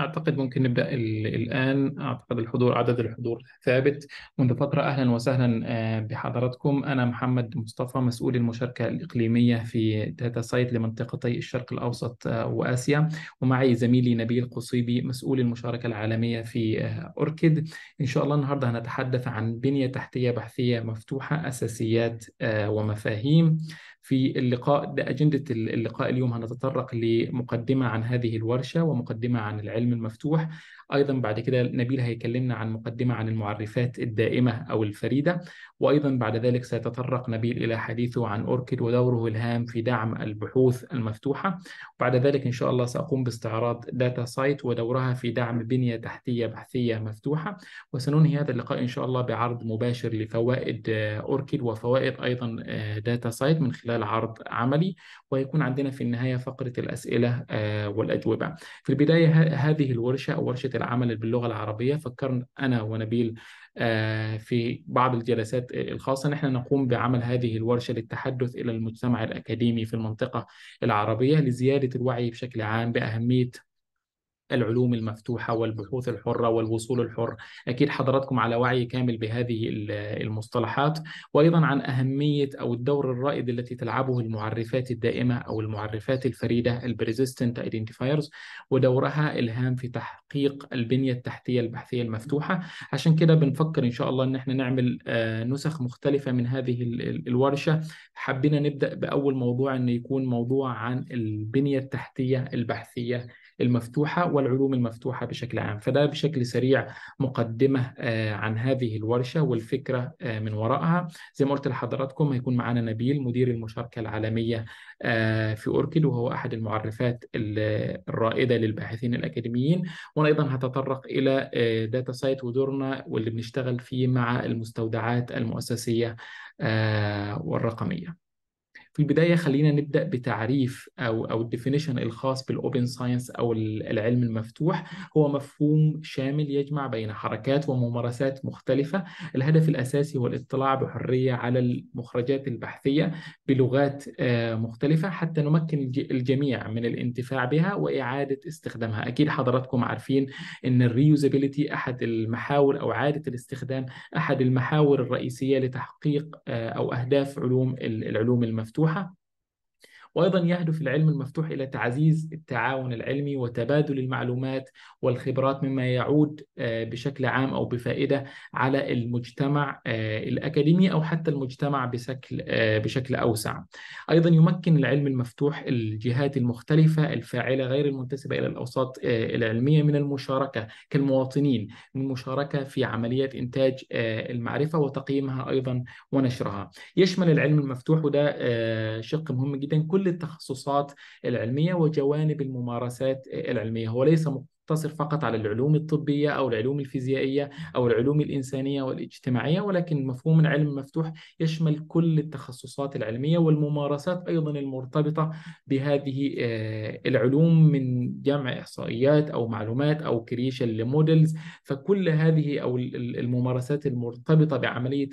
اعتقد ممكن نبدا الان اعتقد الحضور عدد الحضور ثابت منذ فتره اهلا وسهلا آه، بحضراتكم انا محمد مصطفى مسؤول المشاركه الاقليميه في داتا سايت لمنطقتي الشرق الاوسط آه، واسيا ومعي زميلي نبيل قصيبي مسؤول المشاركه العالميه في آه، اوركيد ان شاء الله النهارده هنتحدث عن بنيه تحتيه بحثيه مفتوحه اساسيات ومفاهيم في اللقاء ده أجندة اللقاء اليوم هنتطرق لمقدمة عن هذه الورشة ومقدمة عن العلم المفتوح ايضا بعد كده نبيل هيكلمنا عن مقدمه عن المعرفات الدائمه او الفريده وايضا بعد ذلك سيتطرق نبيل الى حديثه عن اوركيد ودوره الهام في دعم البحوث المفتوحه بعد ذلك ان شاء الله ساقوم باستعراض داتا سايت ودورها في دعم بنيه تحتيه بحثيه مفتوحه وسننهي هذا اللقاء ان شاء الله بعرض مباشر لفوائد اوركيد وفوائد ايضا داتا آه, سايت من خلال عرض عملي ويكون عندنا في النهاية فقرة الأسئلة آه، والأجوبة في البداية هذه الورشة أو ورشة العمل باللغة العربية فكرنا أنا ونبيل آه، في بعض الجلسات الخاصة نحن نقوم بعمل هذه الورشة للتحدث إلى المجتمع الأكاديمي في المنطقة العربية لزيادة الوعي بشكل عام بأهمية العلوم المفتوحة والبحوث الحرة والوصول الحر أكيد حضراتكم على وعي كامل بهذه المصطلحات وأيضا عن أهمية أو الدور الرائد التي تلعبه المعرفات الدائمة أو المعرفات الفريدة البريزيستنت ايدنتيفايرز ودورها الهام في تحقيق البنية التحتية البحثية المفتوحة عشان كده بنفكر إن شاء الله إن احنا نعمل آه، نسخ مختلفة من هذه الورشة حبينا نبدأ بأول موضوع إنه يكون موضوع عن البنية التحتية البحثية المفتوحة والعلوم المفتوحة بشكل عام فده بشكل سريع مقدمة آه، عن هذه الورشة والفكرة آه، من وراءها زي ما قلت لحضراتكم هيكون معانا نبيل مدير المشاركة العالمية آه، في أوركيد وهو أحد المعرفات الرائدة للباحثين الأكاديميين وأنا أيضا هتطرق إلى داتا سايت ودورنا واللي بنشتغل فيه مع المستودعات المؤسسية والرقمية في البدايه خلينا نبدا بتعريف او او الديفينيشن الخاص بالاوبن ساينس او العلم المفتوح هو مفهوم شامل يجمع بين حركات وممارسات مختلفه الهدف الاساسي هو الاطلاع بحريه على المخرجات البحثيه بلغات آه، مختلفه حتى نمكن الجميع من الانتفاع بها واعاده استخدامها اكيد حضراتكم عارفين ان الريوزابيليتي احد المحاور او عاده الاستخدام احد المحاور الرئيسيه لتحقيق آه، او اهداف علوم العلوم المفتوحه مفتوحه وأيضا يهدف العلم المفتوح إلى تعزيز التعاون العلمي وتبادل المعلومات والخبرات مما يعود آه، بشكل عام أو بفائدة على المجتمع آه، الأكاديمي أو حتى المجتمع بشكل آه، بشكل أوسع أيضا يمكن العلم المفتوح الجهات المختلفة الفاعلة غير المنتسبة إلى الأوساط العلمية من المشاركة كالمواطنين من المشاركة في عملية إنتاج المعرفة وتقييمها أيضا ونشرها يشمل العلم المفتوح وده شق مهم جدا كل كل التخصصات العلمية وجوانب الممارسات العلمية هو ليس تقتصر فقط على العلوم الطبية أو العلوم الفيزيائية أو العلوم الإنسانية والاجتماعية ولكن مفهوم العلم المفتوح يشمل كل التخصصات العلمية والممارسات أيضا المرتبطة بهذه آه، العلوم من جمع إحصائيات أو معلومات أو كريشن لمودلز فكل هذه أو الممارسات المرتبطة بعملية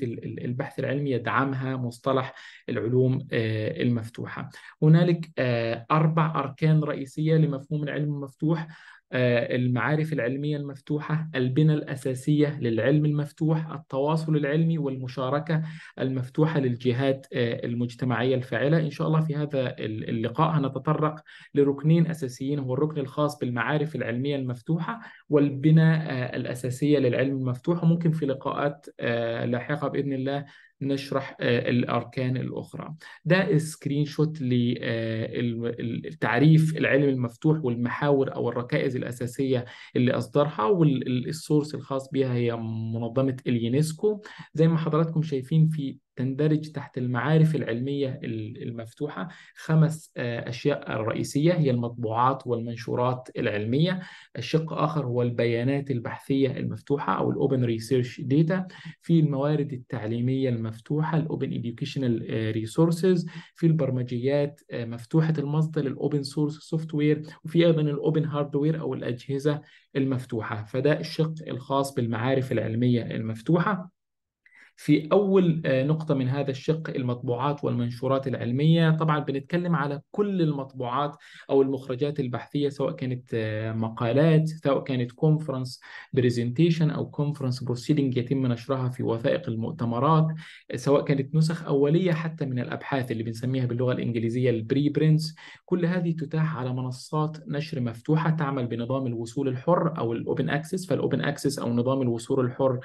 البحث العلمي يدعمها مصطلح العلوم آه، المفتوحة هنالك آه، أربع أركان رئيسية لمفهوم العلم المفتوح آه، المعارف العلمية المفتوحة البنى الأساسية للعلم المفتوح التواصل العلمي والمشاركة المفتوحة للجهات آه، المجتمعية الفاعلة إن شاء الله في هذا اللقاء هنتطرق لركنين أساسيين هو الركن الخاص بالمعارف العلمية المفتوحة والبنى آه، الأساسية للعلم المفتوح وممكن في لقاءات لاحقة بإذن الله نشرح آه، الاركان الاخرى ده سكرين شوت للتعريف العلم المفتوح والمحاور او الركائز الاساسيه اللي اصدرها والسورس الخاص بها هي منظمه اليونسكو زي ما حضراتكم شايفين في تندرج تحت المعارف العلمية المفتوحة خمس آه، أشياء الرئيسية هي المطبوعات والمنشورات العلمية الشق آخر هو البيانات البحثية المفتوحة أو الأوبن ريسيرش ديتا في الموارد التعليمية المفتوحة الأوبن إديوكيشنال ريسورسز في البرمجيات آه، مفتوحة المصدر الأوبن سورس سوفت وير وفي أيضا الأوبن هاردوير أو الأجهزة المفتوحة فده الشق الخاص بالمعارف العلمية المفتوحة في أول آه، نقطة من هذا الشق المطبوعات والمنشورات العلمية طبعا بنتكلم على كل المطبوعات أو المخرجات البحثية سواء كانت آه، مقالات سواء كانت كونفرنس بريزنتيشن أو كونفرنس بروسيدنج يتم نشرها في وثائق المؤتمرات سواء كانت نسخ أولية حتى من الأبحاث اللي بنسميها باللغة الإنجليزية البري برينس كل هذه تتاح على منصات نشر مفتوحة تعمل بنظام الوصول الحر أو الأوبن أكسس فالأوبن أكسس أو نظام الوصول الحر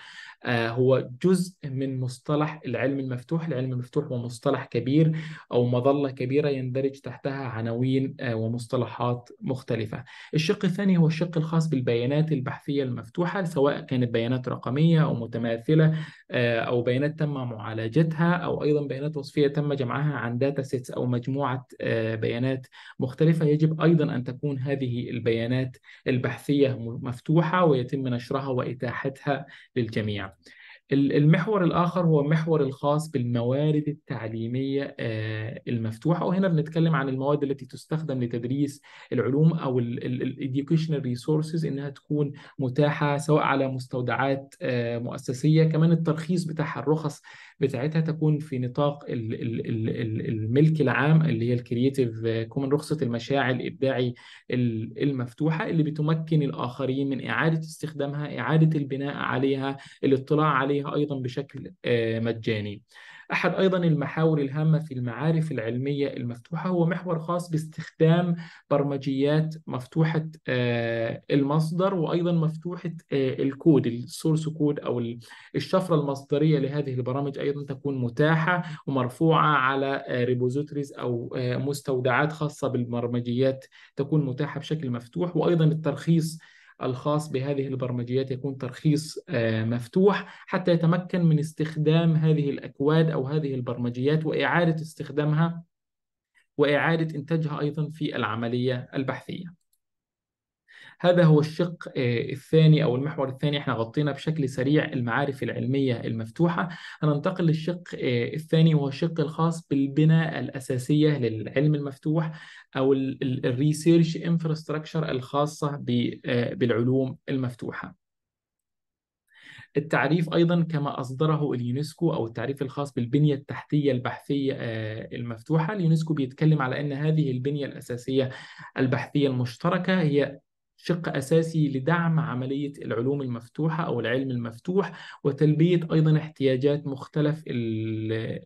آه، هو جزء من من مصطلح العلم المفتوح العلم المفتوح هو مصطلح كبير أو مظلة كبيرة يندرج تحتها عناوين آه، ومصطلحات مختلفة الشق الثاني هو الشق الخاص بالبيانات البحثية المفتوحة سواء كانت بيانات رقمية أو متماثلة آه، أو بيانات تم معالجتها أو أيضا بيانات وصفية تم جمعها عن داتا سيتس أو مجموعة آه، بيانات مختلفة يجب أيضا أن تكون هذه البيانات البحثية مفتوحة ويتم نشرها وإتاحتها للجميع المحور الآخر هو محور الخاص بالموارد التعليمية آه، المفتوحة وهنا بنتكلم عن المواد التي تستخدم لتدريس العلوم أو الـ educational resources إنها تكون متاحة سواء على مستودعات آه، مؤسسية كمان الترخيص بتاعها الرخص بتاعتها تكون في نطاق الملك العام اللي هي الكرييتيف كومن رخصة المشاع الإبداعي المفتوحة اللي بتمكن الآخرين من إعادة استخدامها إعادة البناء عليها الاطلاع عليها أيضا بشكل آه، مجاني أحد أيضا المحاور الهامة في المعارف العلمية المفتوحة هو محور خاص باستخدام برمجيات مفتوحة آه، المصدر وأيضا مفتوحة آه، الكود السورس كود أو الشفرة المصدرية لهذه البرامج أيضا تكون متاحة ومرفوعة على ريبوزيتوريز آه، أو مستودعات خاصة بالبرمجيات تكون متاحة بشكل مفتوح وأيضا الترخيص الخاص بهذه البرمجيات يكون ترخيص آه، مفتوح حتى يتمكن من استخدام هذه الأكواد أو هذه البرمجيات وإعادة استخدامها وإعادة إنتاجها أيضا في العملية البحثية هذا هو الشق آه، الثاني أو المحور الثاني احنا غطينا بشكل سريع المعارف العلمية المفتوحة هننتقل للشق آه، الثاني وهو الشق الخاص بالبنى الأساسية للعلم المفتوح أو الريسيرش انفراستراكشر الخاصة آه، بالعلوم المفتوحة التعريف ايضا كما اصدره اليونسكو او التعريف الخاص بالبنيه التحتيه البحثيه المفتوحه اليونسكو بيتكلم على ان هذه البنيه الاساسيه البحثيه المشتركه هي شق أساسي لدعم عملية العلوم المفتوحة أو العلم المفتوح وتلبية أيضا احتياجات مختلف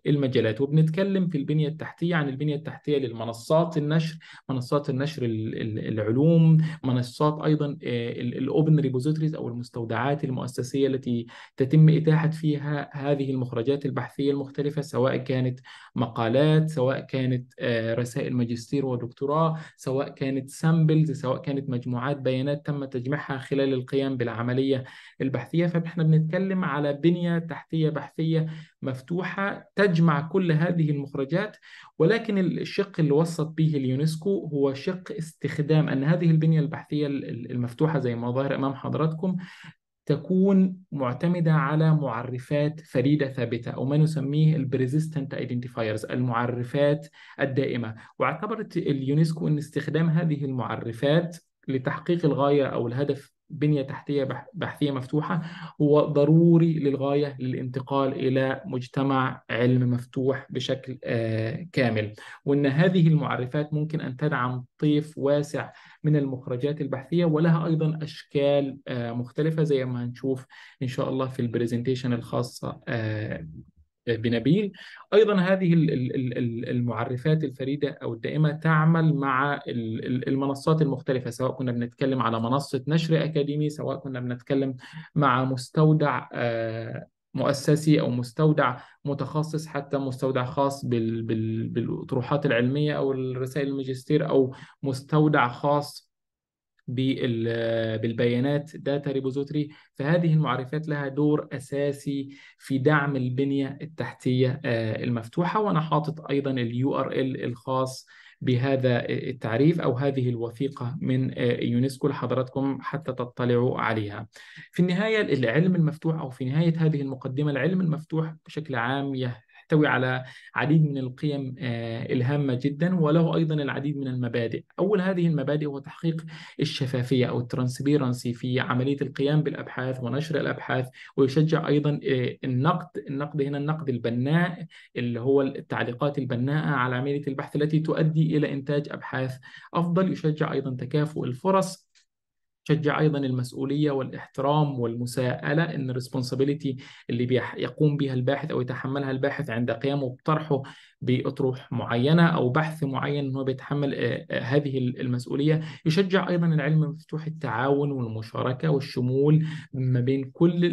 المجالات وبنتكلم في البنية التحتية عن البنية التحتية للمنصات النشر منصات النشر العلوم منصات أيضا آه، الأوبن ريبوزيتوريز أو المستودعات المؤسسية التي تتم إتاحة فيها هذه المخرجات البحثية المختلفة سواء كانت مقالات سواء كانت آه، رسائل ماجستير ودكتوراه سواء كانت سامبلز سواء كانت مجموعات بيانات تم تجميعها خلال القيام بالعملية البحثية فنحن بنتكلم على بنية تحتية بحثية مفتوحة تجمع كل هذه المخرجات ولكن الشق اللي وصت به اليونسكو هو شق استخدام أن هذه البنية البحثية المفتوحة زي ما ظاهر أمام حضراتكم تكون معتمدة على معرفات فريدة ثابتة أو ما نسميه البريزيستنت ايدنتيفايرز المعرفات الدائمة واعتبرت اليونسكو أن استخدام هذه المعرفات لتحقيق الغاية أو الهدف بنية تحتية بحثية مفتوحة هو ضروري للغاية للانتقال إلى مجتمع علم مفتوح بشكل آه، كامل وأن هذه المعرفات ممكن أن تدعم طيف واسع من المخرجات البحثية ولها أيضا أشكال آه، مختلفة زي ما هنشوف إن شاء الله في البرزنتيشن الخاصة آه، بنبيل ايضا هذه المعرفات الفريده او الدائمه تعمل مع المنصات المختلفه سواء كنا بنتكلم على منصه نشر اكاديمي سواء كنا بنتكلم مع مستودع آه، مؤسسي او مستودع متخصص حتى مستودع خاص بالأطروحات العلميه او الرسائل الماجستير او مستودع خاص بالبيانات داتا ريبوزيتوري فهذه المعرفات لها دور أساسي في دعم البنية التحتية آه، المفتوحة وأنا حاطط أيضا اليو ار ال الخاص بهذا التعريف او هذه الوثيقه من آه، يونسكو لحضراتكم حتى تطلعوا عليها. في النهايه العلم المفتوح او في نهايه هذه المقدمه العلم المفتوح بشكل عام يحتوي على عديد من القيم آه، الهامه جدا وله ايضا العديد من المبادئ اول هذه المبادئ هو تحقيق الشفافيه او الترانسبيرنسي في عمليه القيام بالابحاث ونشر الابحاث ويشجع ايضا آه، النقد النقد هنا النقد البناء اللي هو التعليقات البناءه على عمليه البحث التي تؤدي الى انتاج ابحاث افضل يشجع ايضا تكافؤ الفرص شجع ايضا المسؤوليه والاحترام والمساءله ان الريسبونسابيلتي اللي يقوم بها الباحث او يتحملها الباحث عند قيامه بطرحه باطروح معينه او بحث معين هو بيتحمل هذه المسؤوليه يشجع ايضا العلم مفتوح التعاون والمشاركه والشمول ما بين كل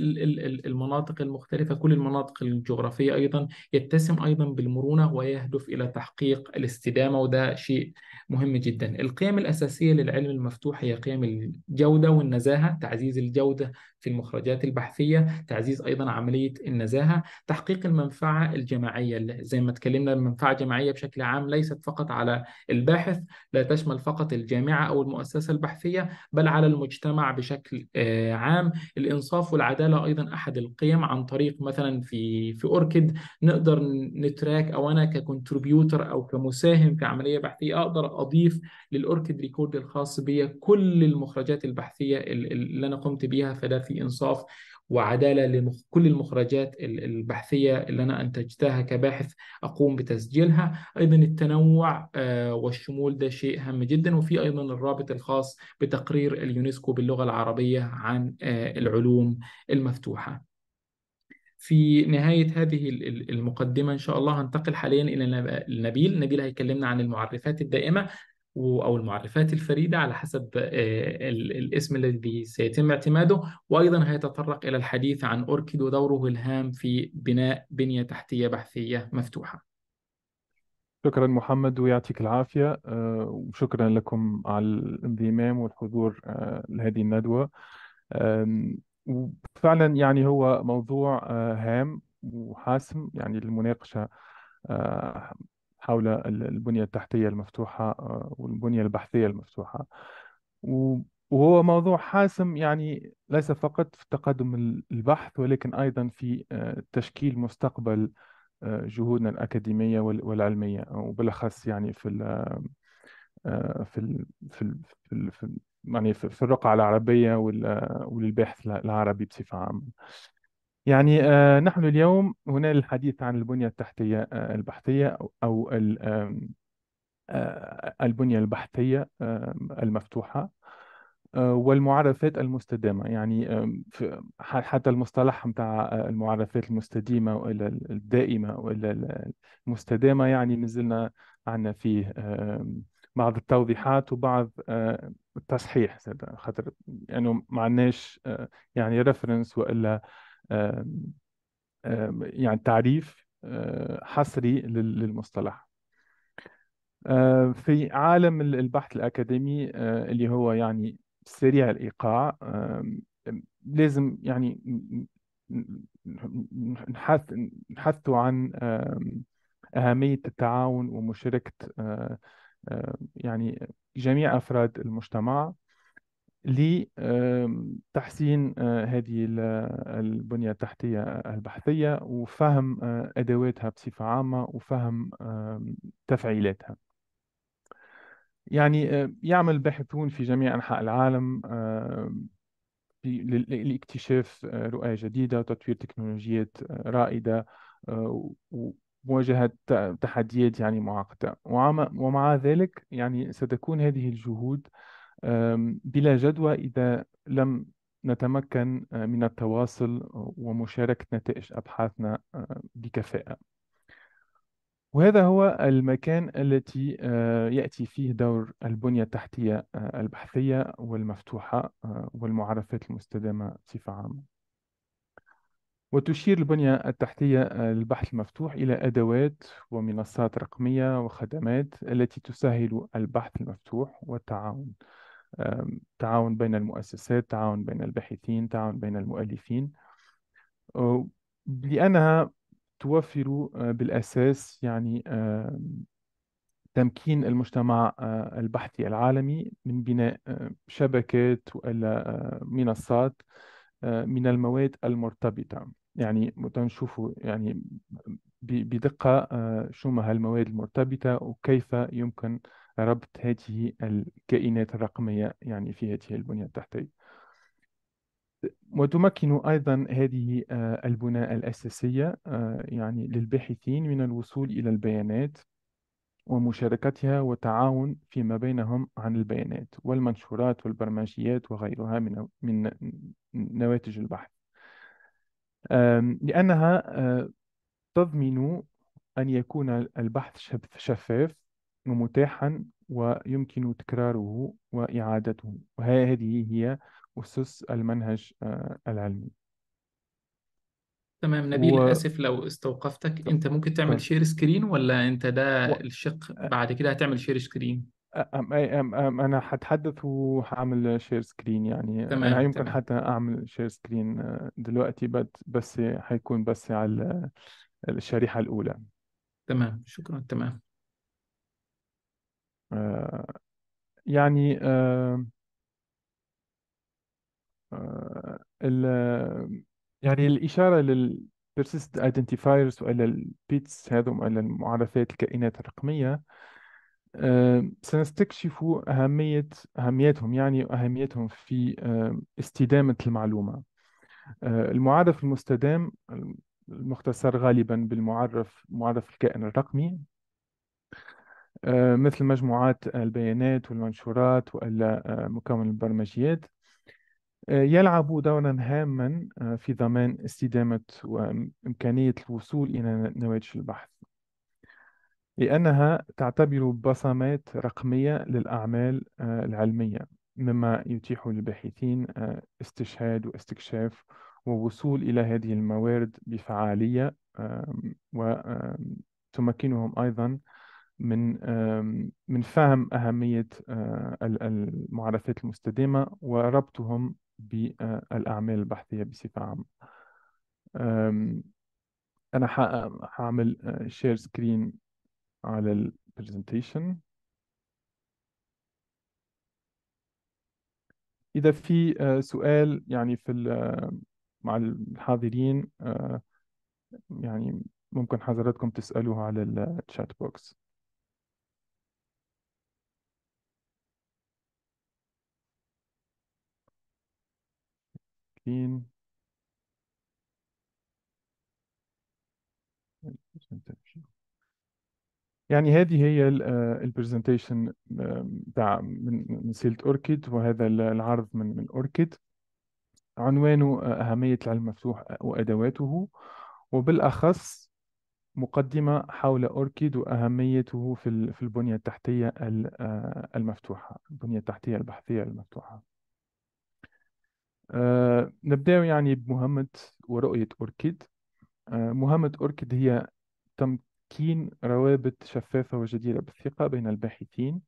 المناطق المختلفه كل المناطق الجغرافيه ايضا يتسم ايضا بالمرونه ويهدف الى تحقيق الاستدامه وده شيء مهم جدا القيم الأساسية للعلم المفتوح هي قيم الجودة والنزاهة تعزيز الجودة في المخرجات البحثية تعزيز أيضا عملية النزاهة تحقيق المنفعة الجماعية زي ما تكلمنا المنفعة الجماعية بشكل عام ليست فقط على الباحث لا تشمل فقط الجامعة أو المؤسسة البحثية بل على المجتمع بشكل آه، عام الإنصاف والعدالة أيضا أحد القيم عن طريق مثلا في في أوركيد نقدر نتراك أو أنا ككونتريبيوتر أو كمساهم في عملية بحثية أقدر اضيف للاوركيد ريكورد الخاص بيا كل المخرجات البحثيه اللي انا قمت بيها فده في انصاف وعداله لكل المخرجات البحثيه اللي انا انتجتها كباحث اقوم بتسجيلها ايضا التنوع آه، والشمول ده شيء هام جدا وفي ايضا الرابط الخاص بتقرير اليونسكو باللغه العربيه عن آه، العلوم المفتوحه في نهاية هذه المقدمة إن شاء الله هنتقل حاليا إلى نبيل نبيل هيكلمنا عن المعرفات الدائمة أو المعرفات الفريدة على حسب آه، الاسم الذي سيتم اعتماده وأيضا هيتطرق إلى الحديث عن أوركيد ودوره الهام في بناء بنية تحتية بحثية مفتوحة شكرا محمد ويعطيك العافية آه، وشكرا لكم على الانضمام والحضور آه، لهذه الندوة وفعلا يعني هو موضوع آه، هام وحاسم يعني المناقشة آه، حول البنية التحتية المفتوحة آه، والبنية البحثية المفتوحة وهو موضوع حاسم يعني ليس فقط في تقدم البحث ولكن أيضا في تشكيل مستقبل جهودنا الأكاديمية والعلمية وبالأخص يعني في في في يعني في الرقعة العربية وللباحث العربي بصفة عامة يعني آه، نحن اليوم هنا الحديث عن البنية التحتية آه، البحثية أو آه، البنية البحثية المفتوحة والمعرفات المستدامة يعني حتى المصطلح متاع المعرفات المستديمة وإلى الدائمة وإلى المستدامة يعني مازلنا عندنا فيه بعض التوضيحات وبعض آه، التصحيح زاد خاطر يعني ما عندناش آه، يعني ريفرنس والا يعني تعريف آه، حصري للمصطلح في عالم البحث الأكاديمي اللي هو يعني سريع الإيقاع لازم يعني نحث نحثوا عن أهمية التعاون ومشاركة يعني جميع أفراد المجتمع لتحسين آه، هذه البنية التحتية البحثية وفهم آه، أدواتها بصفة عامة وفهم تفعيلاتها يعني آه، يعمل باحثون في جميع أنحاء العالم لاكتشاف رؤى جديدة وتطوير تكنولوجيات رائدة مواجهة تحديات يعني معقدة ومع, ومع ذلك يعني ستكون هذه الجهود بلا جدوى إذا لم نتمكن آه، من التواصل ومشاركة نتائج أبحاثنا آه، بكفاءة وهذا هو المكان التي آه، يأتي فيه دور البنية التحتية البحثية والمفتوحة والمعرفات المستدامة بصفة عامة وتشير البنية التحتية آه، للبحث المفتوح إلى أدوات ومنصات رقمية وخدمات التي تسهل البحث المفتوح والتعاون تعاون بين المؤسسات تعاون بين الباحثين تعاون بين المؤلفين لأنها توفر آه، بالأساس يعني تمكين المجتمع آه، البحثي العالمي من بناء شبكات ولا منصات من المواد المرتبطة يعني نشوفوا يعني بدقة آه، شو ما هالمواد المرتبطة وكيف يمكن ربط هذه الكائنات الرقمية يعني في هذه البنية التحتية وتمكن أيضا هذه آه، البناء الأساسية آه، يعني للباحثين من الوصول إلى البيانات ومشاركتها والتعاون فيما بينهم عن البيانات والمنشورات والبرمجيات وغيرها من من نواتج البحث لأنها آه، تضمن أن يكون البحث شفاف ومتاحا ويمكن تكراره وإعادته وهذه هي أسس المنهج آه، العلمي تمام نبيل و... آسف لو استوقفتك أنت ممكن تعمل شير سكرين ولا أنت ده و... الشق آه. بعد كده هتعمل شير سكرين أم أي أم أم أنا حتحدث وهعمل شير سكرين يعني أنا تمام يمكن تمام حتى أعمل شير سكرين آه، دلوقتي بس هيكون بس على الشريحة الأولى تمام شكرا تمام آه، يعني آه، ال يعني الإشارة لل persistent identifiers وإلى البيتس هذم وإلى المعرفات الكائنات الرقمية آه، سنستكشف أهمية أهميتهم يعني أهميتهم في آه، استدامة المعلومة آه، المعرف المستدام المختصر غالبا بالمعرف معرف الكائن الرقمي مثل مجموعات البيانات والمنشورات وإلا مكون البرمجيات يلعب دورا هاما في ضمان استدامة وإمكانية الوصول إلى نواتج البحث لأنها تعتبر بصمات رقمية للأعمال آه، العلمية مما يتيح للباحثين آه، استشهاد واستكشاف ووصول إلى هذه الموارد بفعالية وتمكنهم أيضا من من فهم أهمية آه، ال- المعرفات المستدامة وربطهم بالأعمال البحثية بصفة عامة أنا حأعمل شير سكرين على ال presentation إذا في آه، سؤال يعني في آه، مع الحاضرين آه، يعني ممكن حضراتكم تسألوه على الشات بوكس you. يعني هذه هي البرزنتيشن آه، بتاع من سيلت اوركيد وهذا العرض من من اوركيد عنوانه آه، أهمية العلم المفتوح آه، وأدواته وبالأخص مقدمة حول أوركيد وأهميته في البنية التحتية المفتوحة البنية التحتية البحثية المفتوحة نبدأ يعني بمهمة ورؤية أوركيد مهمة أوركيد هي تم تمكين روابط شفافة وجديرة بالثقة بين الباحثين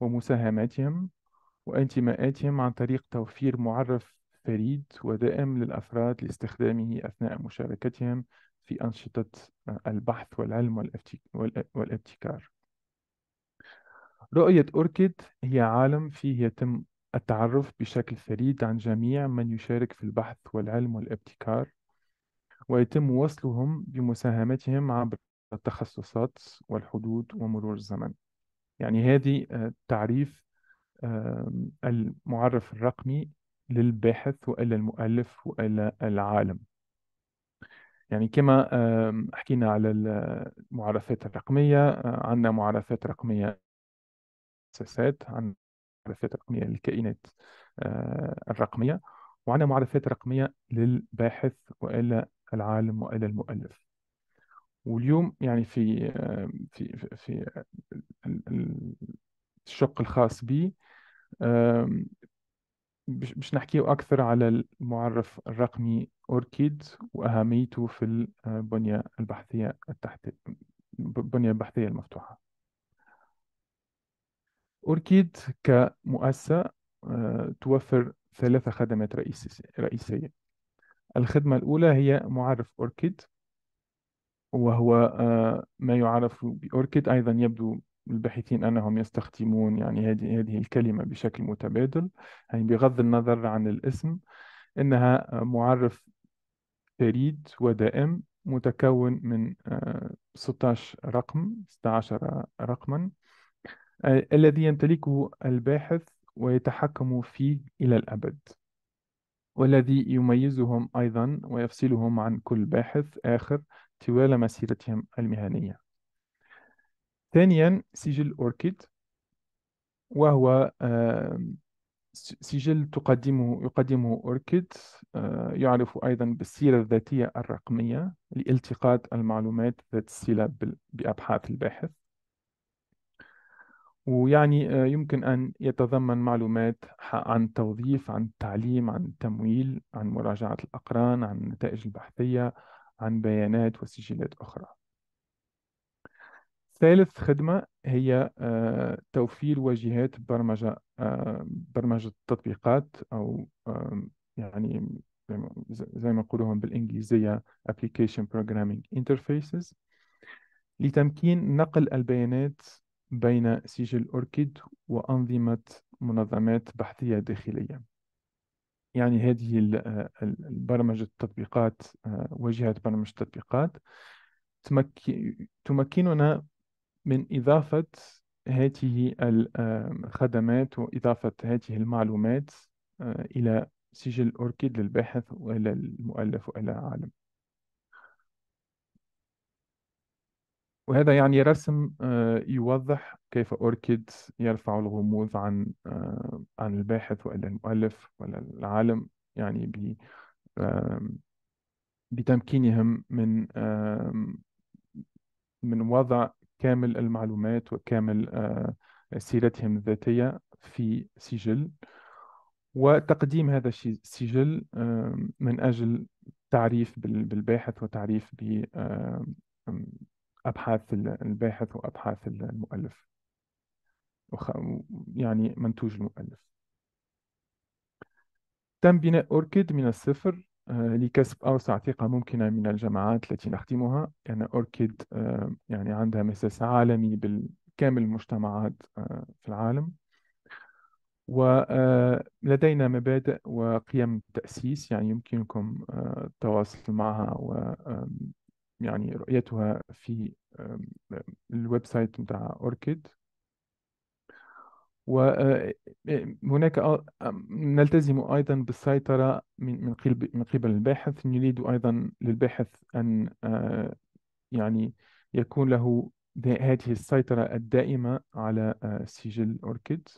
ومساهماتهم وانتماءاتهم عن طريق توفير معرف فريد ودائم للأفراد لاستخدامه أثناء مشاركتهم في أنشطة آه، البحث والعلم والابتكار رؤية أوركيد هي عالم فيه يتم التعرف بشكل فريد عن جميع من يشارك في البحث والعلم والابتكار ويتم وصلهم بمساهمتهم عبر التخصصات والحدود ومرور الزمن يعني هذه آه، تعريف المعرف الرقمي للباحث وإلى المؤلف وإلى العالم يعني كما حكينا على المعرفات الرقمية آه، عندنا معرفات رقمية أساسات عندنا معرفات رقمية للكائنات آه، الرقمية وعندنا معرفات رقمية للباحث وإلى العالم وإلى المؤلف واليوم يعني في آه، في في آه، الشق الخاص بي باش نحكيو أكثر على المعرف الرقمي أوركيد وأهميته في البنية آه، البحثية التحتيه البنية البحثية المفتوحة أوركيد كمؤسسة توفر ثلاثة خدمات رئيسية الخدمة الأولى هي معرف أوركيد وهو آه، ما يعرف بأوركيد أيضا يبدو الباحثين أنهم يستخدمون يعني هذه هذه الكلمة بشكل متبادل يعني بغض النظر عن الاسم إنها آه، معرف فريد ودائم متكون من 16 آه، رقم 16 رقما الذي يمتلكه الباحث ويتحكم فيه إلى الأبد والذي يميزهم أيضا ويفصلهم عن كل باحث آخر طوال مسيرتهم المهنية ثانيا سجل أوركيد وهو سجل تقدمه يقدمه أوركيد يعرف أيضا بالسيرة الذاتية الرقمية لالتقاط المعلومات ذات الصلة بأبحاث الباحث ويعني يمكن أن يتضمن معلومات عن التوظيف عن التعليم عن التمويل عن مراجعة الأقران عن النتائج البحثية عن بيانات وسجلات أخرى ثالث خدمة هي آه، توفير واجهات برمجة آه، برمجة تطبيقات أو يعني زي ما نقولهم بالإنجليزية Application Programming Interfaces لتمكين نقل البيانات بين سجل أوركيد وأنظمة منظمات بحثية داخلية يعني هذه البرمجة التطبيقات آه، واجهة برمجة التطبيقات تمكننا من إضافة هذه الخدمات وإضافة هذه المعلومات آه، إلى سجل أوركيد للباحث وإلى المؤلف وإلى العالم وهذا يعني رسم آه، يوضح كيف أوركيد يرفع الغموض عن آه، عن الباحث ولا المؤلف ولا العالم يعني ب بتمكينهم من من وضع كامل المعلومات وكامل آه، سيرتهم الذاتية في سجل وتقديم هذا السجل من أجل تعريف بالباحث وتعريف ب أبحاث الباحث وأبحاث المؤلف يعني منتوج المؤلف تم بناء أوركيد من الصفر آه، لكسب أوسع ثقة ممكنة من الجماعات التي نخدمها كان يعني أوركيد آه، يعني عندها مساس عالمي بكامل المجتمعات آه، في العالم ولدينا مبادئ وقيم تأسيس يعني يمكنكم التواصل معها و يعني رؤيتها في الويب سايت بتاع اوركيد وهناك آه، آه، آه، نلتزم أيضا بالسيطرة من من قبل الباحث نريد أيضا للباحث أن يعني يكون له هذه السيطرة الدائمة على سجل أوركيد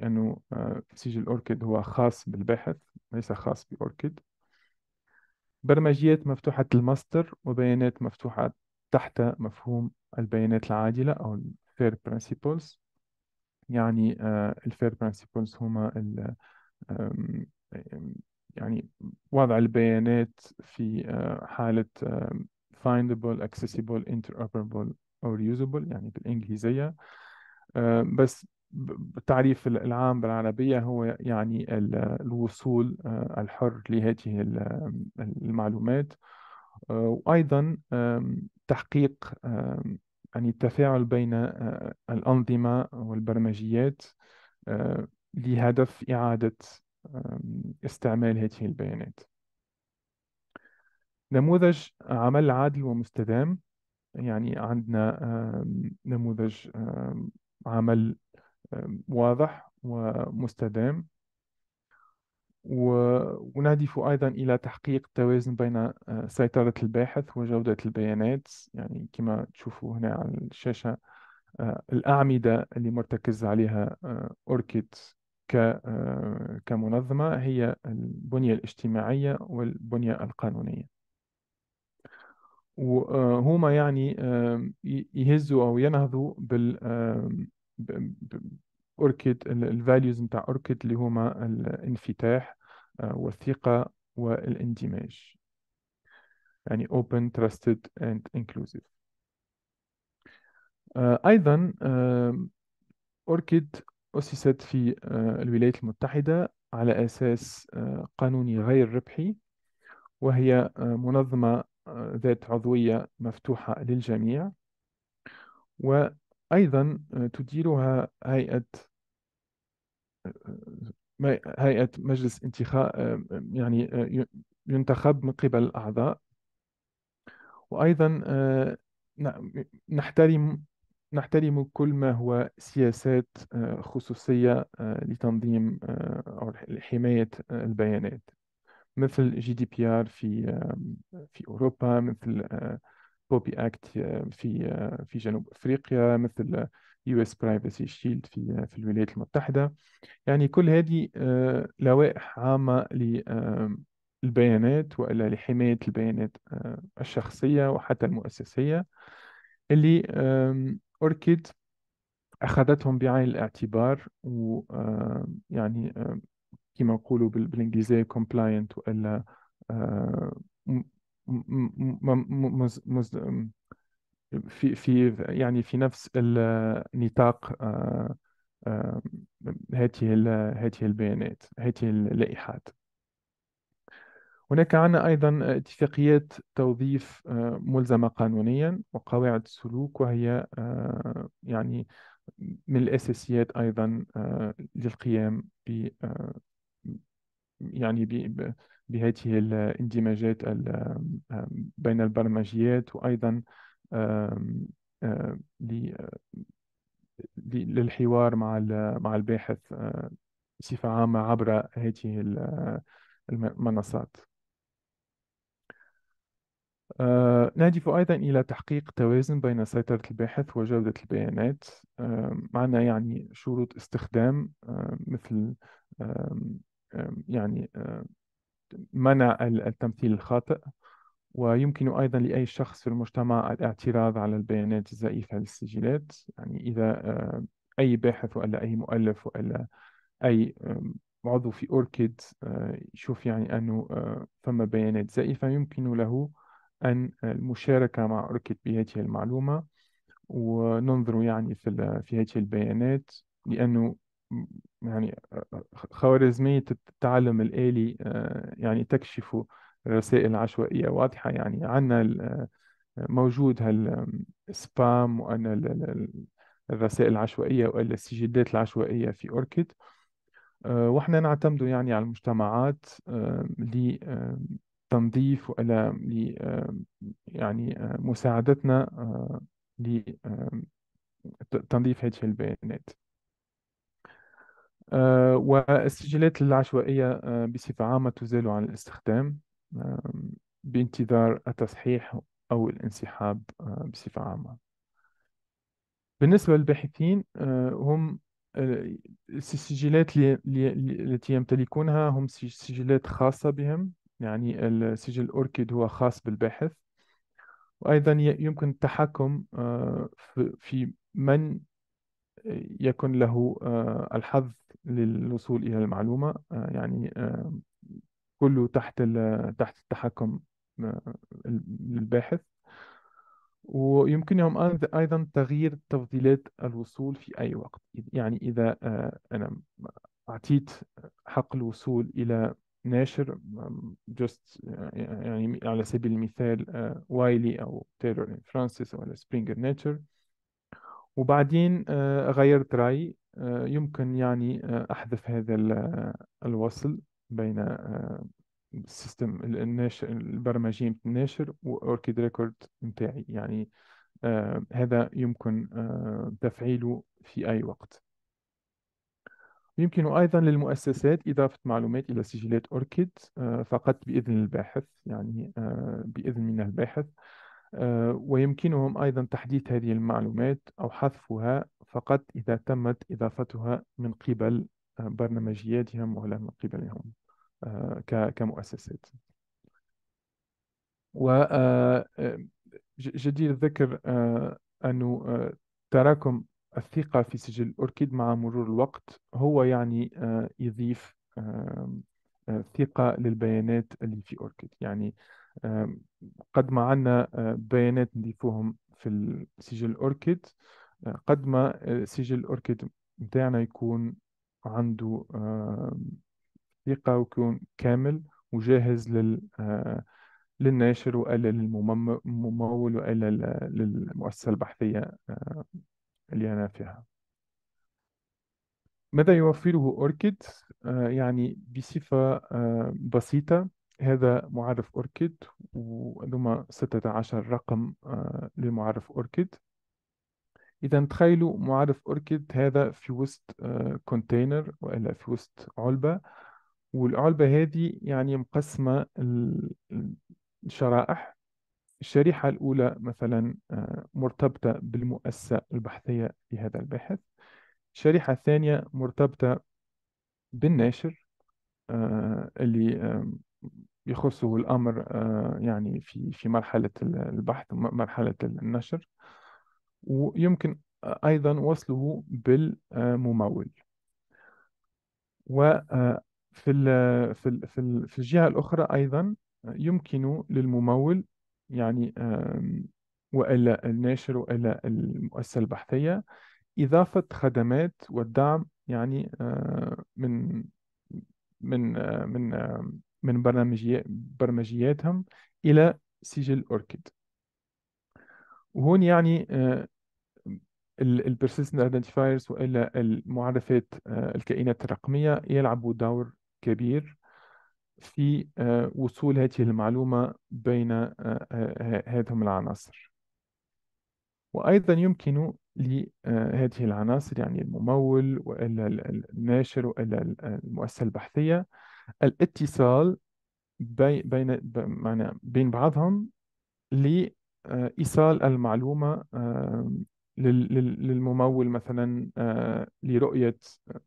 لأنه يعني سجل أوركيد هو خاص بالباحث ليس خاص بأوركيد برمجيات مفتوحة الماستر وبيانات مفتوحة تحت مفهوم البيانات العادلة أو Fair Principles يعني آه، الفير برينسيبلز هما الـ يعني وضع البيانات في آه، حالة findable, accessible, interoperable or usable يعني بالإنجليزية آه، بس بالتعريف العام بالعربية هو يعني الوصول آه، الحر لهذه المعلومات آه، وأيضا تحقيق يعني التفاعل بين آه، الأنظمة والبرمجيات لهدف إعادة استعمال هذه البيانات نموذج عمل عادل ومستدام يعني عندنا نموذج عمل واضح ومستدام ونهدف أيضا إلى تحقيق توازن بين آه، سيطرة الباحث وجودة البيانات يعني كما تشوفوا هنا على الشاشة آه، الأعمدة اللي مرتكز عليها آه، أوركيد كمنظمة هي البنية الاجتماعية والبنية القانونية وهما يعني يهزوا أو ينهضوا بال اوركيد الفاليوز نتاع اوركيد اللي هما الانفتاح آه، والثقه والاندماج يعني open trusted and inclusive آه، ايضا اوركيد اسست في آه، الولايات المتحده على اساس قانوني غير ربحي وهي منظمه ذات عضويه مفتوحه للجميع و أيضا آه، تديرها هيئة آه، آه، هيئة مجلس انتخاب يعني ينتخب من قبل الأعضاء وأيضا نحترم نحترم كل ما هو سياسات خصوصية لتنظيم أو حماية البيانات مثل جي دي بي آر في في أوروبا مثل بوبي اكت آه، في آه، في جنوب افريقيا مثل آه، يو اس برايفسي شيلد في في الولايات المتحده يعني كل هذه لوائح عامه للبيانات والا لحمايه البيانات الشخصيه وحتى المؤسسيه اللي اوركيد اخذتهم بعين الاعتبار ويعني كما نقولوا بالانجليزيه كومبلاينت والا في في يعني في نفس النطاق هذه هذه البيانات هذه اللائحات هناك عنا أيضا اتفاقيات توظيف ملزمة قانونيا وقواعد سلوك وهي يعني من الأساسيات أيضا للقيام يعني بهذه الاندماجات بين البرمجيات وأيضا للحوار مع مع الباحث بصفة عامة عبر هذه المنصات نهدف أيضا إلى تحقيق توازن بين سيطرة الباحث وجودة البيانات معنا يعني شروط استخدام مثل يعني منع التمثيل الخاطئ ويمكن أيضا لأي شخص في المجتمع الاعتراض على البيانات الزائفة للسجلات يعني إذا أي باحث ولا أي مؤلف ولا أي عضو في أوركيد آه، يشوف يعني أنه ثم آه، بيانات زائفة يمكن له أن المشاركة مع أوركيد بهذه المعلومة وننظر يعني في في هذه البيانات لأنه يعني خوارزمية التعلم الآلي آه، يعني تكشف رسائل عشوائية واضحة يعني عنا آه، موجود هالسبام وأن الرسائل العشوائية وإلا العشوائية في أوركيد آه، وإحنا نعتمد يعني على المجتمعات لتنظيف وإلا يعني مساعدتنا لتنظيف هذه البيانات والسجلات العشوائية آه، بصفة عامة تزال عن الاستخدام بانتظار التصحيح أو الانسحاب آه، بصفة عامة بالنسبة للباحثين آه، هم السجلات التي يمتلكونها هم سجلات خاصة بهم يعني السجل أوركيد هو خاص بالباحث وأيضا يمكن التحكم في من يكن له آه، الحظ للوصول إلى المعلومة آه، يعني آه، كله تحت تحت التحكم للباحث ويمكنهم أيضا تغيير تفضيلات الوصول في أي وقت يعني إذا أنا أعطيت حق الوصول إلى ناشر just يعني على سبيل المثال وايلي أو تايلور فرانسيس أو سبرينجر ناتشر وبعدين آه، غيرت رأيي آه، يمكن يعني آه، أحذف هذا الوصل بين السيستم الناشر البرمجي الناشر وأوركيد ريكورد متاعي يعني هذا يمكن تفعيله في أي وقت يمكن أيضا للمؤسسات إضافة معلومات إلى سجلات أوركيد فقط بإذن الباحث يعني بإذن من الباحث آه، ويمكنهم أيضا تحديث هذه المعلومات أو حذفها فقط إذا تمت إضافتها من قبل آه، برنامجياتهم ولا من قبلهم آه، كمؤسسات وجدير الذكر أن تراكم الثقة في سجل أوركيد مع مرور الوقت هو يعني يضيف ثقة للبيانات اللي في أوركيد يعني قد ما عندنا آه، بيانات نضيفوهم في السجل الاوركيد آه، قد ما آه، سجل الاوركيد نتاعنا يكون عنده ثقة ويكون كامل وجاهز لل للناشر والا للممول والا للمؤسسة البحثية اللي أنا فيها ماذا يوفره أوركيد؟ يعني بصفة بسيطة هذا معرف أوركيد ستة عشر رقم آه، لمعرف أوركيد إذا تخيلوا معرف أوركيد هذا في وسط كونتينر آه، وإلا في وسط علبة والعلبة هذه يعني مقسمة الشرائح الشريحة الأولى مثلا آه، مرتبطة بالمؤسسة البحثية لهذا الباحث الشريحة الثانية مرتبطة بالناشر اللي يخصه الأمر آه، يعني في في مرحلة البحث مرحلة النشر ويمكن أيضا وصله بالممول وفي آه، في في الجهة الأخرى أيضا يمكن للممول يعني والا الناشر والا المؤسسة البحثية إضافة خدمات والدعم يعني آه، من من من من برمجياتهم إلى سجل أوركيد وهون يعني البيرسيستنت ايدنتيفايرز والا المعرفات آه، الكائنات الرقميه يلعبوا دور كبير في آه، وصول هذه المعلومه بين هذه آه، العناصر وايضا يمكن لهذه العناصر يعني الممول والا الناشر والا المؤسسه البحثيه الاتصال بين بين بين بعضهم لإيصال آه، المعلومة للممول مثلا آه، لرؤية آه،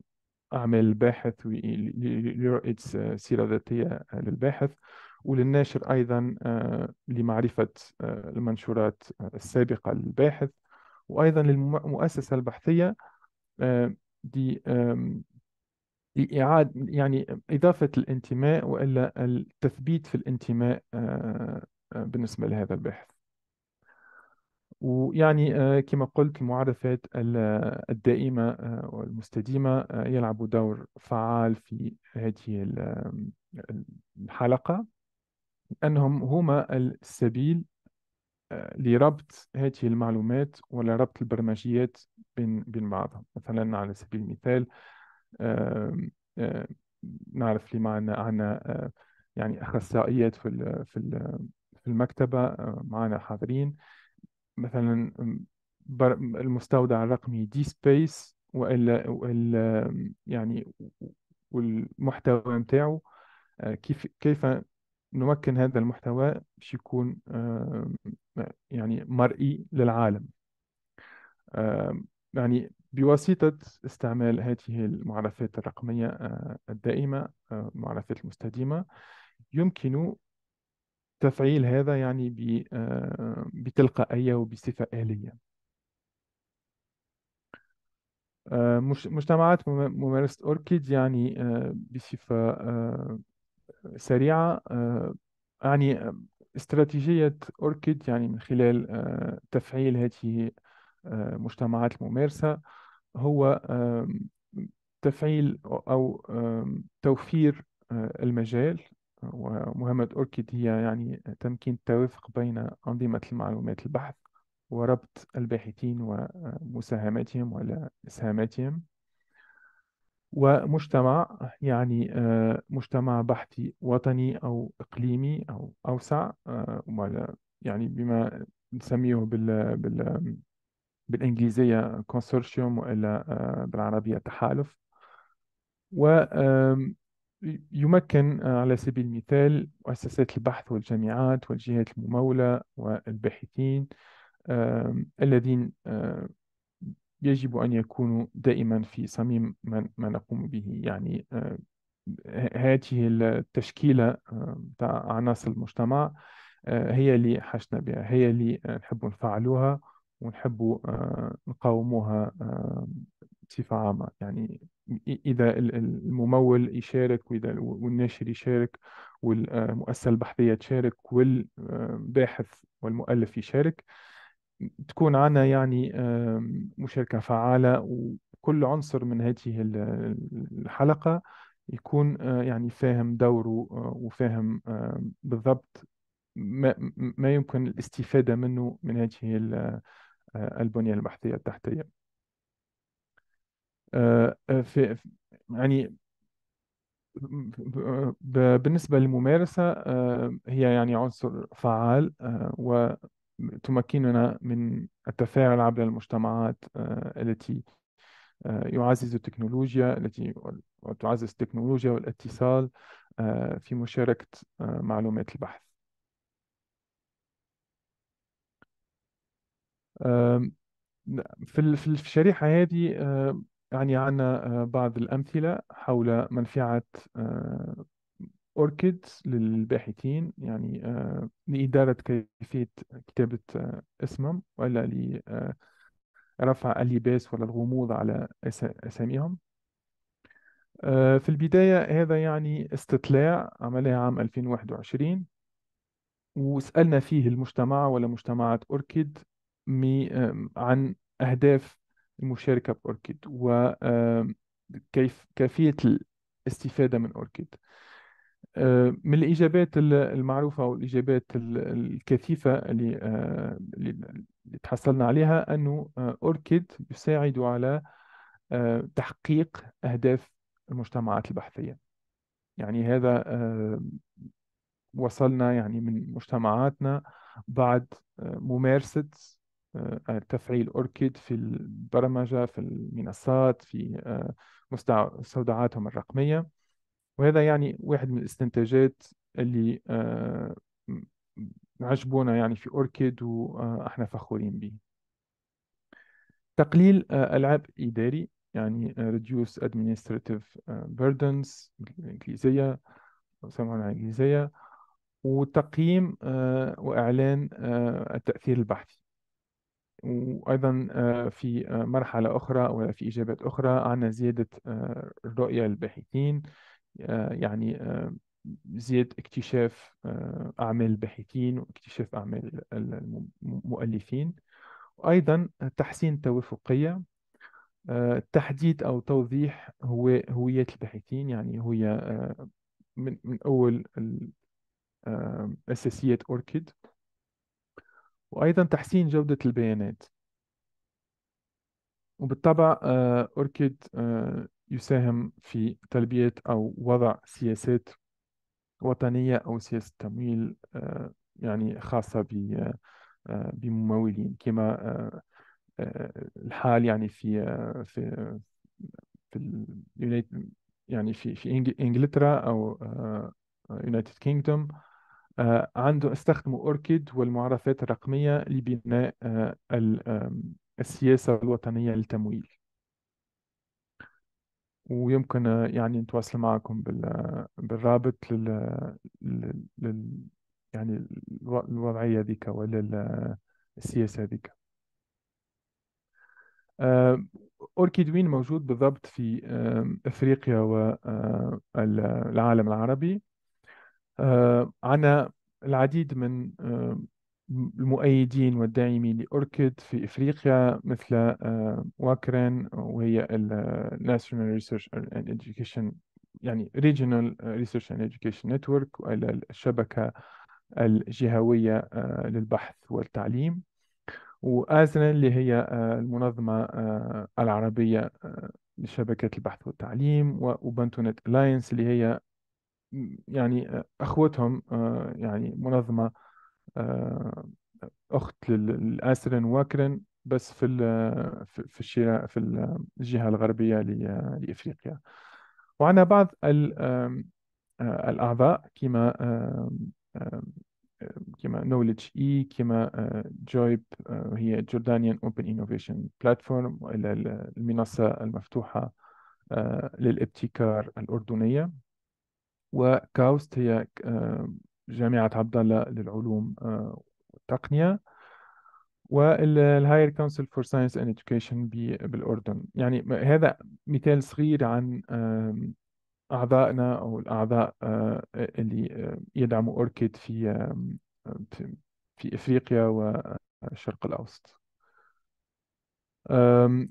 أعمال الباحث لرؤية سيرة ذاتية للباحث وللناشر أيضا لمعرفة المنشورات السابقة للباحث وأيضا للمؤسسة البحثية دي إعادة يعني إضافة الانتماء وإلا التثبيت في الانتماء آه، آه، بالنسبة لهذا الباحث ويعني آه، كما قلت المعرفات الدائمة والمستديمة يلعب دور فعال في هذه الحلقة لأنهم هما السبيل لربط هذه المعلومات ولربط البرمجيات بين بين بعضهم مثلا على سبيل المثال نعرف اللي معنا عنا يعني اخصائيات في في المكتبه معنا حاضرين مثلا المستودع الرقمي دي سبيس والا وال يعني والمحتوى نتاعو كيف كيف نمكن هذا المحتوى باش يكون يعني مرئي للعالم يعني بواسطة استعمال هذه المعرفات الرقمية آه، الدائمة آه، المعرفات المستديمة يمكن تفعيل هذا يعني آه، بتلقائية وبصفة آلية مجتمعات ممارسة أوركيد يعني بصفة سريعة يعني استراتيجية أوركيد يعني من خلال تفعيل هذه آه، مجتمعات الممارسة هو تفعيل أو توفير آه، المجال ومهمة أوركيد هي يعني تمكين التوافق بين أنظمة المعلومات البحث وربط الباحثين ومساهماتهم ولا إسهاماتهم ومجتمع يعني آه، مجتمع بحثي وطني أو إقليمي أو أوسع يعني بما نسميه بال, بال بالإنجليزية كونسورتيوم وإلا آه، بالعربية تحالف ويمكن آه، على سبيل المثال مؤسسات البحث والجامعات والجهات الممولة والباحثين الذين يجب أن يكونوا دائما في صميم ما نقوم به يعني هذه التشكيلة تاع عناصر المجتمع آه، هي اللي حشنا بها هي اللي نحب نفعلوها ونحبوا آه، نقاوموها آه، بصفة عامة يعني إذا الممول يشارك وإذا والناشر يشارك والمؤسسة آه، البحثية تشارك والباحث والمؤلف يشارك تكون عنا يعني مشاركة فعالة وكل عنصر من هذه الحلقة يكون يعني فاهم دوره وفاهم بالضبط ما يمكن الاستفادة منه من هذه آه، البنية البحثية التحتية آه، آه، في يعني بالنسبة للممارسة هي يعني عنصر فعال وتمكننا من التفاعل عبر المجتمعات التي يعزز التكنولوجيا التي تعزز التكنولوجيا والاتصال في مشاركة معلومات البحث في في الشريحة هذه يعني عندنا آه، بعض الأمثلة حول منفعة أوركيد آه، للباحثين يعني آه، لإدارة كيفية كتابة اسمهم ولا ل- رفع اللباس ولا الغموض على أساميهم في البداية هذا يعني استطلاع عملها عام 2021 وسألنا فيه المجتمع ولا مجتمعات أوركيد عن أهداف المشاركة بأوركيد وكيف كيفية الاستفادة من أوركيد آه، من الإجابات المعروفة المعروفة والإجابات الكثيفة آه، اللي اللي تحصلنا عليها أنه آه، أوركيد يساعد على تحقيق أهداف المجتمعات البحثية يعني هذا وصلنا يعني من مجتمعاتنا بعد ممارسة آه، تفعيل أوركيد في البرمجة في المنصات في آه، مستودعاتهم الرقمية وهذا يعني واحد من الاستنتاجات اللي آه، عجبونا يعني في أوركيد وإحنا فخورين به تقليل العبء إداري يعني reduce administrative burdens بالإنجليزية سمعنا الإنجليزية وتقييم وإعلان التأثير البحثي وأيضا آه، في آه، مرحلة أخرى أو في إجابات أخرى عن زيادة الرؤية آه، للباحثين يعني زيادة اكتشاف أعمال الباحثين واكتشاف أعمال المؤلفين وأيضا تحسين التوافقية تحديد أو توضيح هو هوية الباحثين يعني هي من أول أساسيات أوركيد وأيضا تحسين جودة البيانات وبالطبع أوركيد آه، آه، يساهم في تلبية أو وضع سياسات وطنية أو سياسة تمويل آه، يعني خاصة بممولين كما الحال يعني في في في يعني في في انجلترا او يونايتد كينجدوم آه، عنده استخدموا أوركيد والمعرفات الرقمية لبناء آه، السياسة الوطنية للتمويل ويمكن آه، يعني نتواصل معكم بالرابط لل, لل... يعني الوضعية ذيك ولا السياسة ذيك أوركيد وين موجود بالضبط في أفريقيا والعالم العربي عنا آه، العديد من آه، المؤيدين والداعمين لأوركيد في إفريقيا مثل آه، واكرين وهي الـ National Research and Education يعني Regional Research and Education Network الشبكة الجهوية للبحث والتعليم وآزرن اللي هي المنظمة العربية لشبكة البحث والتعليم وأوبنتونت ألاينس اللي هي يعني اخوتهم آه، يعني منظمه آه، اخت للاسرن واكرن بس في في الشراء في الجهه الغربيه لافريقيا وعندنا بعض آه، الاعضاء كما كما نولج اي e، كما جويب هي جوردانيان اوبن انوفيشن بلاتفورم المنصه المفتوحه للابتكار الاردنيه وكاوست هي آه، جامعة عبد الله للعلوم والتقنية آه، والهاير كونسل فور ساينس اند education بالاردن يعني هذا مثال صغير عن اعضائنا او الاعضاء آه، اللي يدعموا اوركيد في في افريقيا والشرق الاوسط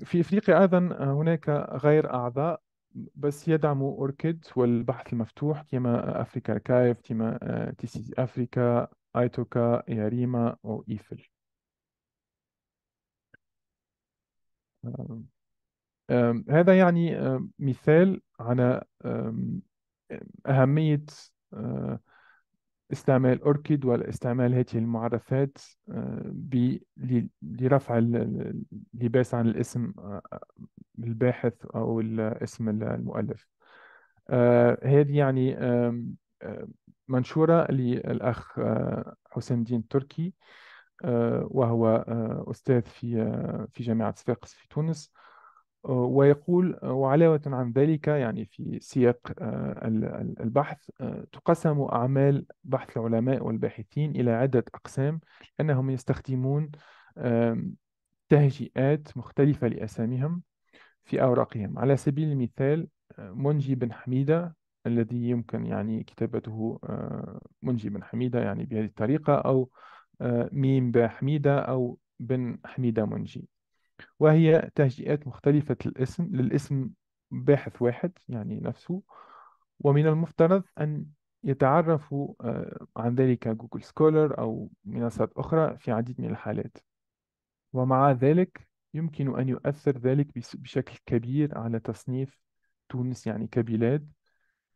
في افريقيا ايضا هناك غير اعضاء بس يدعموا أوركيد والبحث المفتوح كما أفريكا كايف كما تي سي أفريكا آيتوكا ياريما أو إيفل آه، هذا يعني آه، مثال على أهمية آه، استعمال أوركيد استعمال هذه المعرفات آه، لرفع اللباس عن الاسم آه، الباحث أو الاسم المؤلف آه، هذه يعني منشورة للأخ حسام الدين التركي وهو أستاذ في في جامعة صفاقس في تونس ويقول وعلاوة عن ذلك يعني في سياق آه، البحث آه، تقسم أعمال بحث العلماء والباحثين إلى عدة أقسام أنهم يستخدمون تهجئات مختلفة لأساميهم في أوراقهم على سبيل المثال آه، منجي بن حميدة الذي يمكن يعني كتابته منجي بن حميدة يعني بهذه الطريقة أو ميم بن حميدة أو بن حميدة منجي وهي تهجئات مختلفة الاسم للاسم باحث واحد يعني نفسه ومن المفترض أن يتعرفوا آه، عن ذلك جوجل سكولر أو منصات أخرى في عديد من الحالات ومع ذلك يمكن أن يؤثر ذلك بشكل كبير على تصنيف تونس يعني كبلاد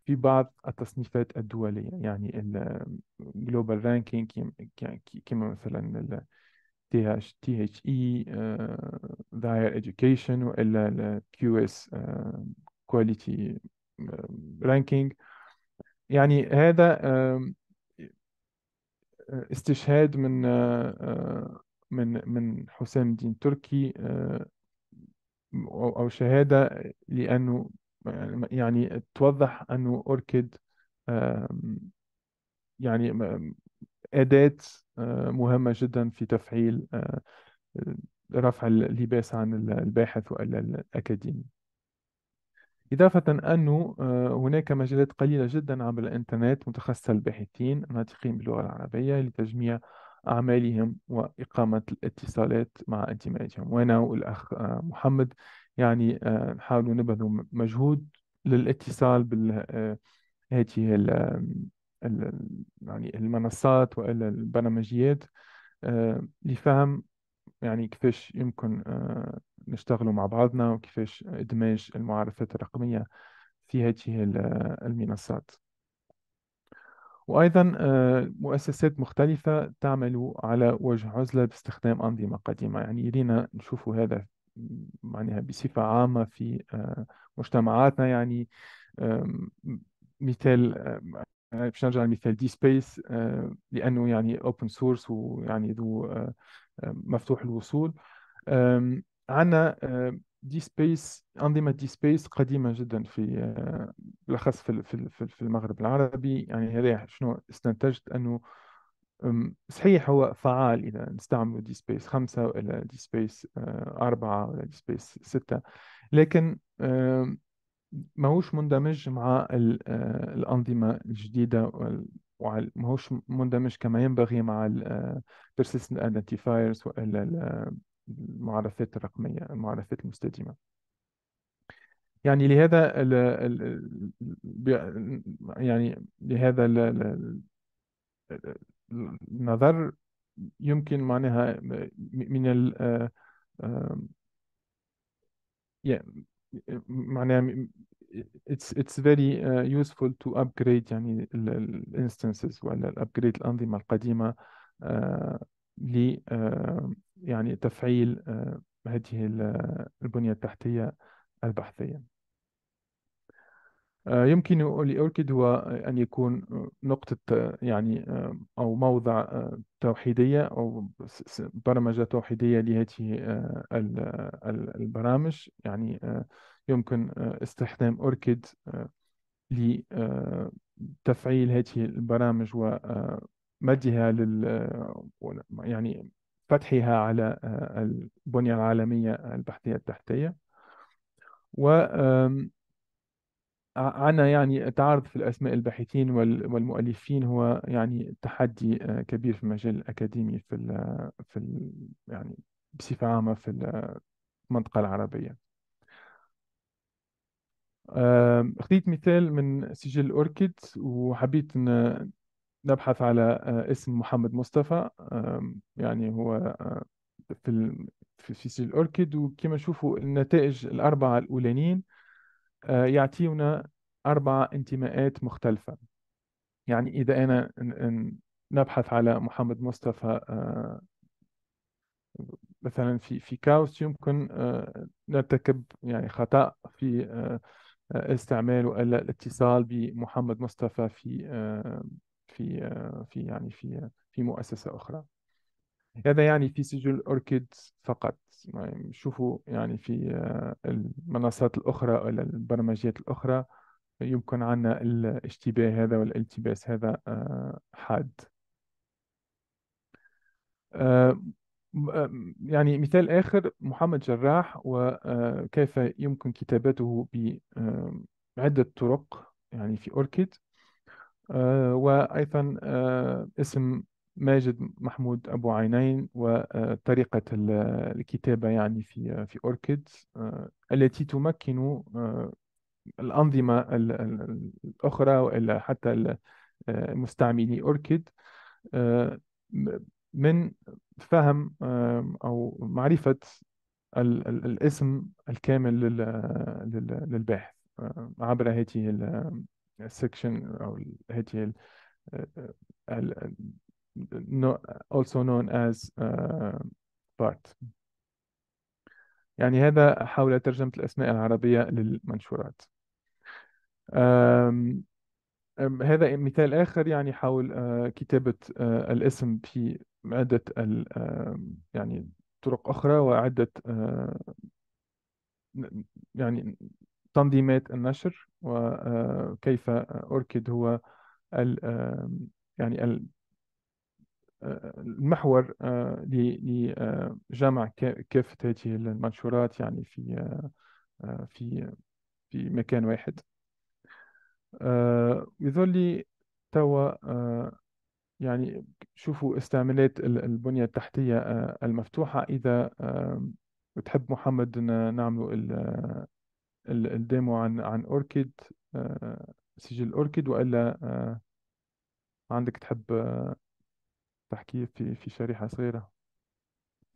في بعض التصنيفات الدولية يعني الـ global ranking كما مثلا تي اتش تي اتش اي ذا هاير education والا الكيو اس كواليتي رانكينج يعني هذا um, استشهاد من uh, uh, من من حسام الدين تركي uh, او شهاده لانه يعني توضح انه اوركيد um، يعني um، اداه آه، مهمة جدا في تفعيل آه، آه، رفع اللباس عن الباحث وإلا الأكاديمي إضافة أنه هناك مجالات قليلة جدا عبر الإنترنت متخصصة الباحثين الناطقين باللغة العربية لتجميع أعمالهم وإقامة الاتصالات مع انتمائهم وأنا والأخ محمد يعني نحاول نبذل مجهود للاتصال بهذه يعني المنصات والا البرمجيات آه، لفهم يعني كيفاش يمكن آه، نشتغلوا مع بعضنا وكيفاش ادماج المعرفات الرقميه في هذه آه، المنصات وأيضا مؤسسات مختلفة تعمل على وجه عزلة باستخدام أنظمة قديمة يعني يرينا نشوفوا هذا معناها بصفة عامة في مجتمعاتنا يعني مثال آه، باش نرجع لمثال دي سبيس آه، لانه يعني اوبن سورس ويعني ذو آه، مفتوح الوصول عندنا دي سبيس انظمه دي سبيس قديمه جدا في بالاخص في في المغرب العربي يعني هذا شنو استنتجت انه صحيح هو فعال اذا نستعملوا دي سبيس خمسه ولا دي سبيس اربعه ولا دي سبيس سته لكن ماهوش مندمج مع آه، الأنظمة الجديدة وال- ماهوش مندمج كما ينبغي مع الـ آه، persistent identifiers وإلا آه، المعرفات الرقمية المعرفات المستديمة يعني لهذا الـ الـ يعني لهذا الـ الـ النظر يمكن معناها من ال معناها it's it's very uh, useful to upgrade يعني الانستنسز ولا upgrade الانظمه القديمه uh, ل uh, يعني تفعيل uh, هذه البنيه التحتيه البحثيه آه، يمكن لأوركيد هو أن يكون نقطة آه، يعني آه، أو موضع توحيدية أو برمجة توحيدية لهذه البرامج يعني يمكن استخدام أوركيد لتفعيل هذه البرامج ومدها لل يعني فتحها على البنية العالمية البحثية التحتية و عنا يعني تعرض في الأسماء الباحثين والمؤلفين هو يعني تحدي آه، كبير في المجال الأكاديمي في ال في ال يعني بصفة عامة في ال- المنطقة العربية أخذت خذيت مثال من سجل أوركيد وحبيت أن نبحث على آه، اسم محمد مصطفى يعني هو آه، في ال- في في سجل أوركيد وكما نشوفوا النتائج الأربعة الأولانيين آه، يعطينا أربع انتماءات مختلفة يعني إذا أنا نبحث على محمد مصطفى آه، مثلا في في كاوس يمكن آه، نرتكب يعني خطأ في استعمال والا الاتصال بمحمد مصطفى في في في يعني في في مؤسسة أخرى هذا يعني في سجل أوركيد فقط يعني شوفوا يعني في آه، المنصات الأخرى ولا البرمجيات الأخرى يمكن عنا الاشتباه هذا والالتباس هذا آه، حاد آه، يعني مثال آخر محمد جراح وكيف يمكن كتابته بعدة طرق يعني في أوركيد وأيضا اسم ماجد محمود أبو عينين وطريقة آه، الكتابة يعني في آه، في أوركيد آه، التي تمكن الأنظمة الأخرى وإلا حتى مستعملي أوركيد من فهم أو معرفة الاسم الكامل للباحث عبر هذه السكشن أو هذه no, also known as uh, part يعني هذا حول ترجمة الأسماء العربية للمنشورات um, هذا مثال آخر يعني حول uh, كتابة uh, الاسم في عدة uh, يعني طرق أخرى وعدة آه، يعني تنظيمات النشر وكيف أوركيد هو يعني المحور لجمع كافة هذه المنشورات يعني في آه، آه، في في مكان واحد آه، يظل توا يعني شوفوا استعمالات البنية التحتية المفتوحة إذا تحب محمد نعملوا الديمو عن عن أوركيد سجل أوركيد وإلا عندك تحب تحكيه في في شريحة صغيرة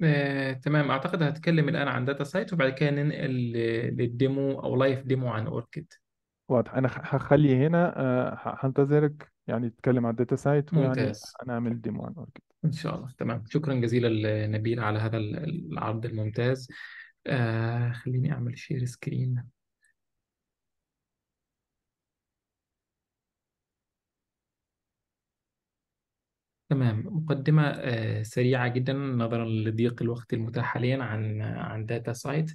آه، تمام أعتقد هتكلم الآن عن داتا سايت وبعد كده ننقل للديمو أو لايف ديمو عن أوركيد واضح أنا هخلي هنا آه، هنتظرك يعني تتكلم عن الداتا سايت ويعني ممتاز هنعمل ديمو عن أوركيد إن شاء الله تمام شكرا جزيلا نبيل على هذا العرض الممتاز آه خليني أعمل شير سكرين تمام مقدمة آه، سريعة جدا نظرا لضيق الوقت المتاح حاليا عن عن داتا آه، سايت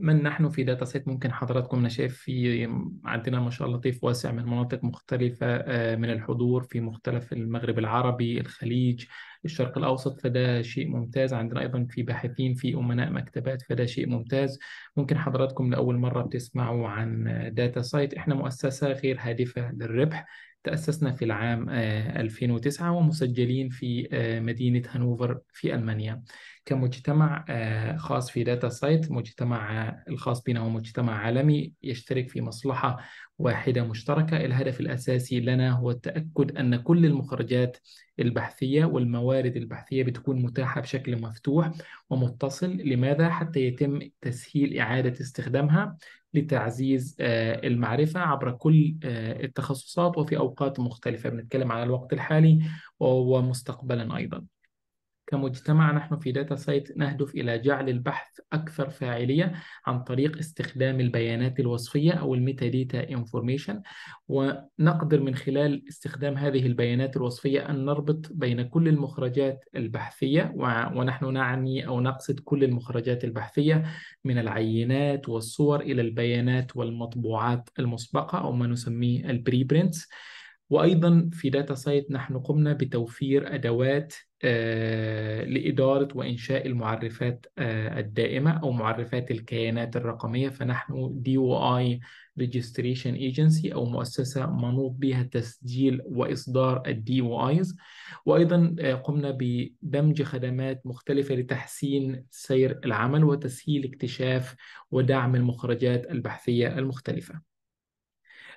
من نحن في داتا سايت ممكن حضراتكم أنا شايف في عندنا ما شاء الله طيف واسع من مناطق مختلفة آه، من الحضور في مختلف المغرب العربي الخليج الشرق الأوسط فده شيء ممتاز عندنا أيضا في باحثين في أمناء مكتبات فده شيء ممتاز ممكن حضراتكم لأول مرة بتسمعوا عن داتا سايت إحنا مؤسسة غير هادفة للربح تأسسنا في العام 2009 آه، ومسجلين في آه، مدينة هانوفر في ألمانيا كمجتمع آه، خاص في داتا سايت مجتمع الخاص بنا هو مجتمع عالمي يشترك في مصلحة واحدة مشتركة الهدف الأساسي لنا هو التأكد أن كل المخرجات البحثية والموارد البحثية بتكون متاحة بشكل مفتوح ومتصل لماذا حتى يتم تسهيل إعادة استخدامها لتعزيز آه، المعرفة عبر كل آه، التخصصات وفي أوقات مختلفة بنتكلم على الوقت الحالي ومستقبلا أيضا كمجتمع نحن في داتا سايت نهدف إلى جعل البحث أكثر فاعلية عن طريق استخدام البيانات الوصفية أو الميتا ديتا انفورميشن ونقدر من خلال استخدام هذه البيانات الوصفية أن نربط بين كل المخرجات البحثية ونحن نعني أو نقصد كل المخرجات البحثية من العينات والصور إلى البيانات والمطبوعات المسبقة أو ما نسميه البريبرنتس وأيضا في داتا سايت نحن قمنا بتوفير أدوات آه، لإدارة وإنشاء المعرفات آه، الدائمة أو معرفات الكيانات الرقمية فنحن دي اي ريجستريشن ايجنسي أو مؤسسة منوط بها تسجيل وإصدار او ايز وأيضا آه، قمنا بدمج خدمات مختلفة لتحسين سير العمل وتسهيل اكتشاف ودعم المخرجات البحثية المختلفة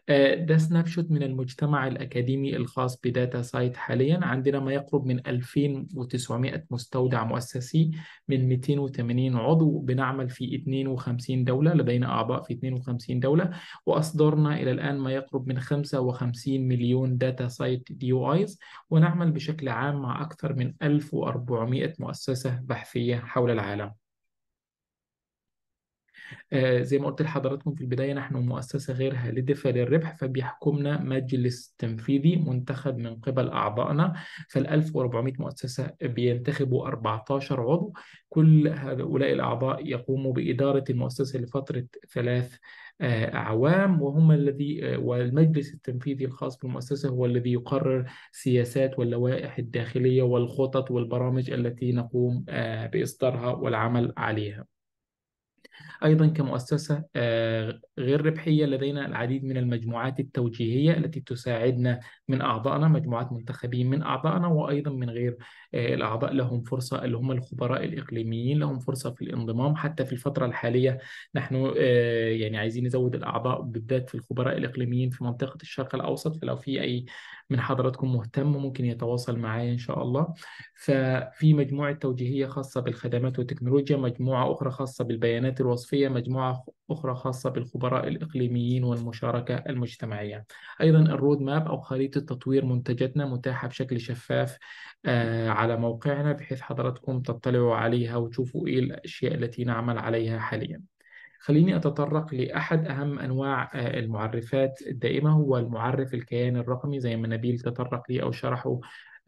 آه، ده سناب شوت من المجتمع الأكاديمي الخاص بداتا سايت حاليا عندنا ما يقرب من 2900 مستودع مؤسسي من 280 عضو بنعمل في 52 دولة لدينا أعضاء في 52 دولة وأصدرنا إلى الآن ما يقرب من 55 مليون داتا سايت دي او آيز ونعمل بشكل عام مع أكثر من 1400 مؤسسة بحثية حول العالم آه، زي ما قلت لحضراتكم في البداية نحن مؤسسة غير هادفة للربح فبيحكمنا مجلس تنفيذي منتخب من قبل أعضائنا فال 1400 مؤسسة بينتخبوا 14 عضو كل هؤلاء الأعضاء يقوموا بإدارة المؤسسة لفترة ثلاث آه، أعوام وهم الذي آه، والمجلس التنفيذي الخاص بالمؤسسة هو الذي يقرر سياسات واللوائح الداخلية والخطط والبرامج التي نقوم بإصدارها والعمل عليها. أيضا كمؤسسة آه، غير ربحية لدينا العديد من المجموعات التوجيهية التي تساعدنا من أعضائنا مجموعات منتخبين من أعضائنا وأيضا من غير آه، الأعضاء لهم فرصة اللي هم الخبراء الإقليميين لهم فرصة في الانضمام حتى في الفترة الحالية نحن آه، يعني عايزين نزود الأعضاء بالذات في الخبراء الإقليميين في منطقة الشرق الأوسط فلو في أي من حضراتكم مهتم ممكن يتواصل معايا إن شاء الله ففي مجموعة توجيهية خاصة بالخدمات والتكنولوجيا مجموعة أخرى خاصة بالبيانات الوصفية مجموعة أخرى خاصة بالخبراء الإقليميين والمشاركة المجتمعية أيضا الرود ماب أو خريطة تطوير منتجاتنا متاحة بشكل شفاف آه، على موقعنا بحيث حضراتكم تطلعوا عليها وتشوفوا إيه الأشياء التي نعمل عليها حاليا خليني أتطرق لأحد أهم أنواع آه، المعرفات الدائمة هو المعرف الكيان الرقمي زي ما نبيل تطرق لي أو شرحه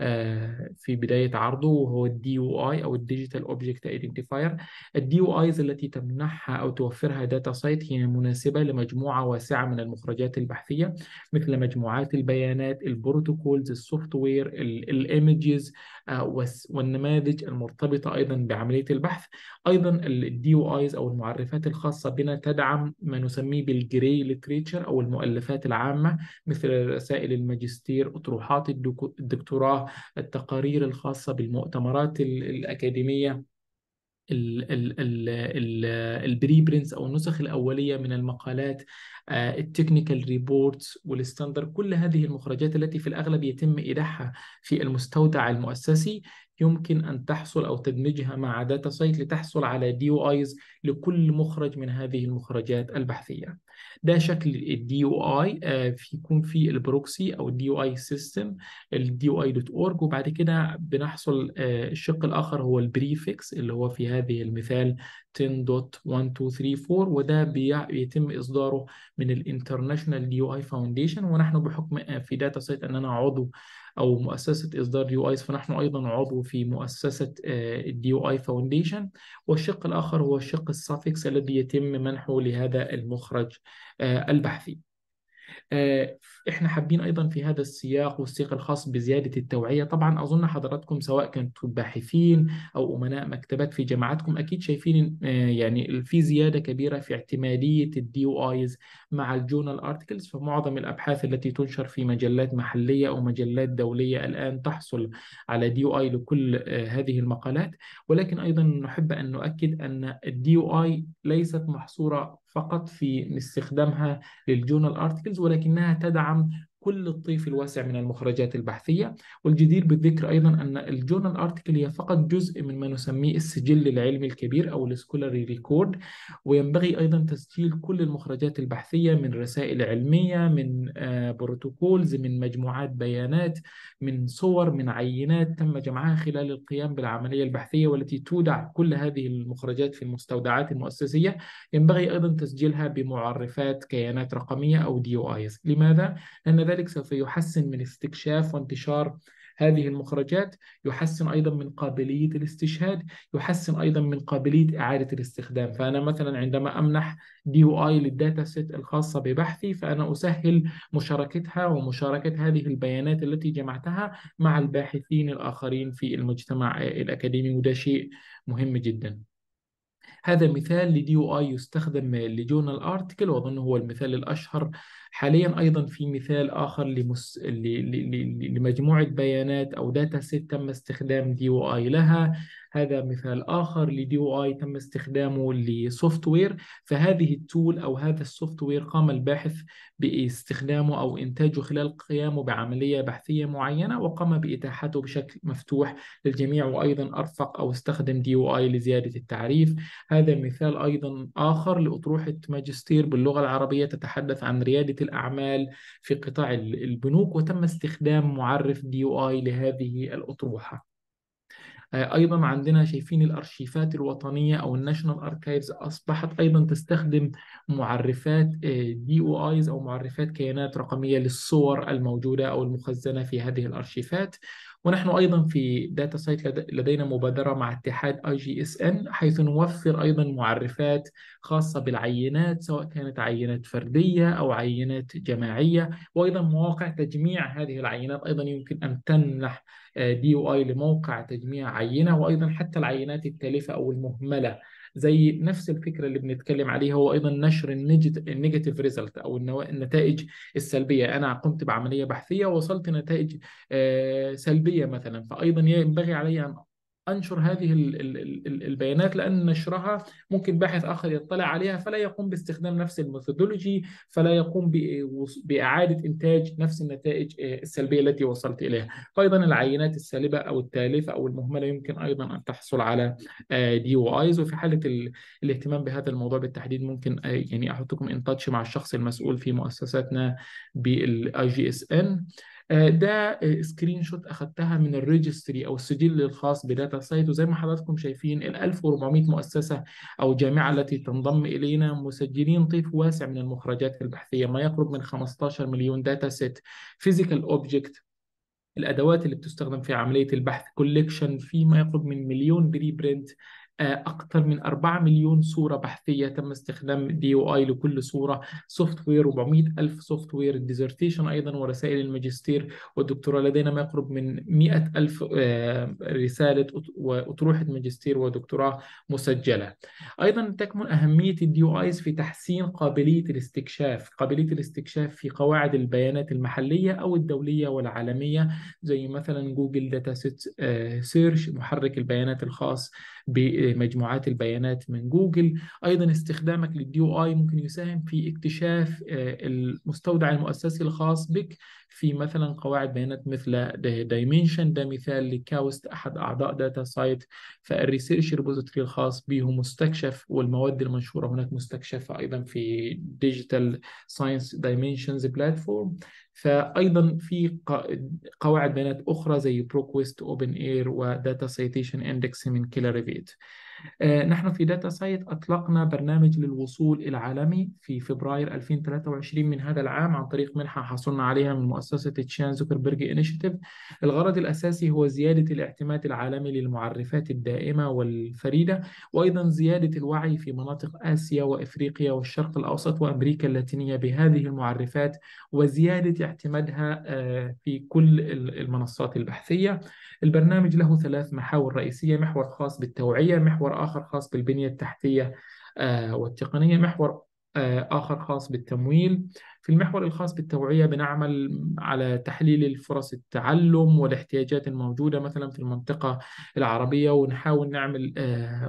آه، في بداية عرضه وهو الدي او اي او الديجيتال اوبجكت Object الدي الـ ايز التي تمنحها او توفرها داتا سايت هي مناسبة لمجموعة واسعة من المخرجات البحثية مثل مجموعات البيانات البروتوكولز السوفت وير الايمجز آه، والنماذج المرتبطة ايضا بعملية البحث ايضا الدي او ايز او المعرفات الخاصة بنا تدعم ما نسميه Gray Literature او المؤلفات العامة مثل رسائل الماجستير اطروحات الدكتوراه التقارير الخاصة بالمؤتمرات الأكاديمية البري برينتس او النسخ الاوليه من المقالات آه، التكنيكال ريبورتس والستاندر كل هذه المخرجات التي في الاغلب يتم ايداعها في المستودع المؤسسي يمكن ان تحصل او تدمجها مع داتا سايت لتحصل على دي او ايز لكل مخرج من هذه المخرجات البحثيه. ده شكل الدي آه، او اي فيكون في البروكسي او الدي او اي سيستم الدي او اي دوت اورج وبعد كده بنحصل آه، الشق الاخر هو البريفكس اللي هو في هذه المثال 10.1234 وده بيتم اصداره من الانترناشونال دي او اي فاونديشن ونحن بحكم آه، في داتا سيت ان انا عضو او مؤسسه اصدار يو ايز فنحن ايضا عضو في مؤسسه الديو اي فاونديشن والشق الاخر هو الشق السافكس الذي يتم منحه لهذا المخرج آه، البحثي آه، احنا حابين ايضا في هذا السياق والسياق الخاص بزياده التوعيه طبعا اظن حضراتكم سواء كنتم باحثين او امناء مكتبات في جامعاتكم اكيد شايفين آه، يعني في زياده كبيره في اعتماديه الدي او ايز مع الجورنال ارتكلز فمعظم الابحاث التي تنشر في مجلات محليه او مجلات دوليه الان تحصل على دي او اي لكل آه، هذه المقالات ولكن ايضا نحب ان نؤكد ان الدي او اي ليست محصوره فقط في استخدامها للجورنال ارتكلز ولكنها تدعم um, كل الطيف الواسع من المخرجات البحثية والجدير بالذكر أيضا أن الجورنال أرتيكل هي فقط جزء من ما نسميه السجل العلمي الكبير أو السكولاري ريكورد وينبغي أيضا تسجيل كل المخرجات البحثية من رسائل علمية من آه، بروتوكولز من مجموعات بيانات من صور من عينات تم جمعها خلال القيام بالعملية البحثية والتي تودع كل هذه المخرجات في المستودعات المؤسسية ينبغي أيضا تسجيلها بمعرفات كيانات رقمية أو دي ايز لماذا؟ لأن ذلك سوف يحسن من استكشاف وانتشار هذه المخرجات يحسن أيضا من قابلية الاستشهاد يحسن أيضا من قابلية إعادة الاستخدام فأنا مثلا عندما أمنح دي او اي للداتا سيت الخاصة ببحثي فأنا أسهل مشاركتها ومشاركة هذه البيانات التي جمعتها مع الباحثين الآخرين في المجتمع الأكاديمي وده شيء مهم جدا هذا مثال لدي او اي يستخدم لجورنال ارتكل واظن هو المثال الاشهر حاليا ايضا في مثال اخر لمس... ل... ل... ل... لمجموعه بيانات او داتا سيت تم استخدام دي او اي لها هذا مثال آخر لدي او اي تم استخدامه لسوفت وير فهذه التول أو هذا السوفت وير قام الباحث باستخدامه أو إنتاجه خلال قيامه بعملية بحثية معينة وقام بإتاحته بشكل مفتوح للجميع وأيضا أرفق أو استخدم دي او اي لزيادة التعريف هذا مثال أيضا آخر لأطروحة ماجستير باللغة العربية تتحدث عن ريادة الأعمال في قطاع البنوك وتم استخدام معرف دي او اي لهذه الأطروحة آه، ايضا عندنا شايفين الارشيفات الوطنيه او الناشونال اركايفز اصبحت ايضا تستخدم معرفات دي او ايز او معرفات كيانات رقميه للصور الموجوده او المخزنه في هذه الارشيفات ونحن أيضا في داتا سايت لدينا مبادرة مع اتحاد اي جي اس ان حيث نوفر أيضا معرفات خاصة بالعينات سواء كانت عينات فردية أو عينات جماعية وأيضا مواقع تجميع هذه العينات أيضا يمكن أن تمنح دي او اي لموقع تجميع عينة وأيضا حتى العينات التالفة أو المهملة زي نفس الفكره اللي بنتكلم عليها هو ايضا نشر النيجاتيف ريزلت او النتائج السلبيه انا قمت بعمليه بحثيه ووصلت نتائج آه، سلبيه مثلا فايضا ينبغي علي ان انشر هذه البيانات لان نشرها ممكن باحث اخر يطلع عليها فلا يقوم باستخدام نفس الميثودولوجي فلا يقوم باعاده انتاج نفس النتائج آه، السلبيه التي وصلت اليها فايضا العينات السالبه او التالفه او المهمله يمكن ايضا ان تحصل على دي او ايز وفي حاله الاهتمام بهذا الموضوع بالتحديد ممكن آه، يعني احطكم ان تاتش مع الشخص المسؤول في مؤسساتنا بالاي جي اس آه، ان آه، ده سكرين شوت اخذتها من الريجستري او السجل الخاص بداتا سايت وزي ما حضراتكم شايفين ال 1400 مؤسسه او جامعه التي تنضم الينا مسجلين طيف واسع من المخرجات البحثيه ما يقرب من 15 مليون داتا سيت فيزيكال اوبجكت الادوات اللي بتستخدم في عمليه البحث كوليكشن في ما يقرب من مليون بري برنت آه، أكثر من 4 مليون صورة بحثية تم استخدام دي او اي لكل صورة سوفت وير 400 ألف سوفت وير الديزرتيشن أيضا ورسائل الماجستير والدكتوراه لدينا ما يقرب من 100 ألف آه، رسالة وأطروحة ماجستير ودكتوراه مسجلة أيضا تكمن أهمية الدي او ايز في تحسين قابلية الاستكشاف قابلية الاستكشاف في قواعد البيانات المحلية أو الدولية والعالمية زي مثلا جوجل داتا سيت سيرش محرك البيانات الخاص بمجموعات البيانات من جوجل ايضا استخدامك للدي اي ممكن يساهم في اكتشاف آه، المستودع المؤسسي الخاص بك في مثلا قواعد بيانات مثل دايمنشن ده مثال لكاوست احد اعضاء داتا سايت فالريسيرش ريبوزيتوري الخاص به مستكشف والمواد المنشوره هناك مستكشفه ايضا في ديجيتال ساينس دايمنشنز بلاتفورم فايضا في قواعد بيانات اخرى زي بروكويست اوبن اير وداتا سيتيشن اندكس من كيلر كيلاريفيت آه، نحن في داتا سايت أطلقنا برنامج للوصول العالمي في فبراير 2023 من هذا العام عن طريق منحة حصلنا عليها من مؤسسة تشان زوكربيرج إنيشيتيف الغرض الأساسي هو زيادة الاعتماد العالمي للمعرفات الدائمة والفريدة وأيضا زيادة الوعي في مناطق آسيا وإفريقيا والشرق الأوسط وأمريكا اللاتينية بهذه المعرفات وزيادة اعتمادها آه، في كل المنصات البحثية البرنامج له ثلاث محاور رئيسية محور خاص بالتوعية محور محور آخر خاص بالبنية التحتية آه، والتقنية محور آه، آخر خاص بالتمويل في المحور الخاص بالتوعية بنعمل على تحليل الفرص التعلم والاحتياجات الموجودة مثلا في المنطقة العربية ونحاول نعمل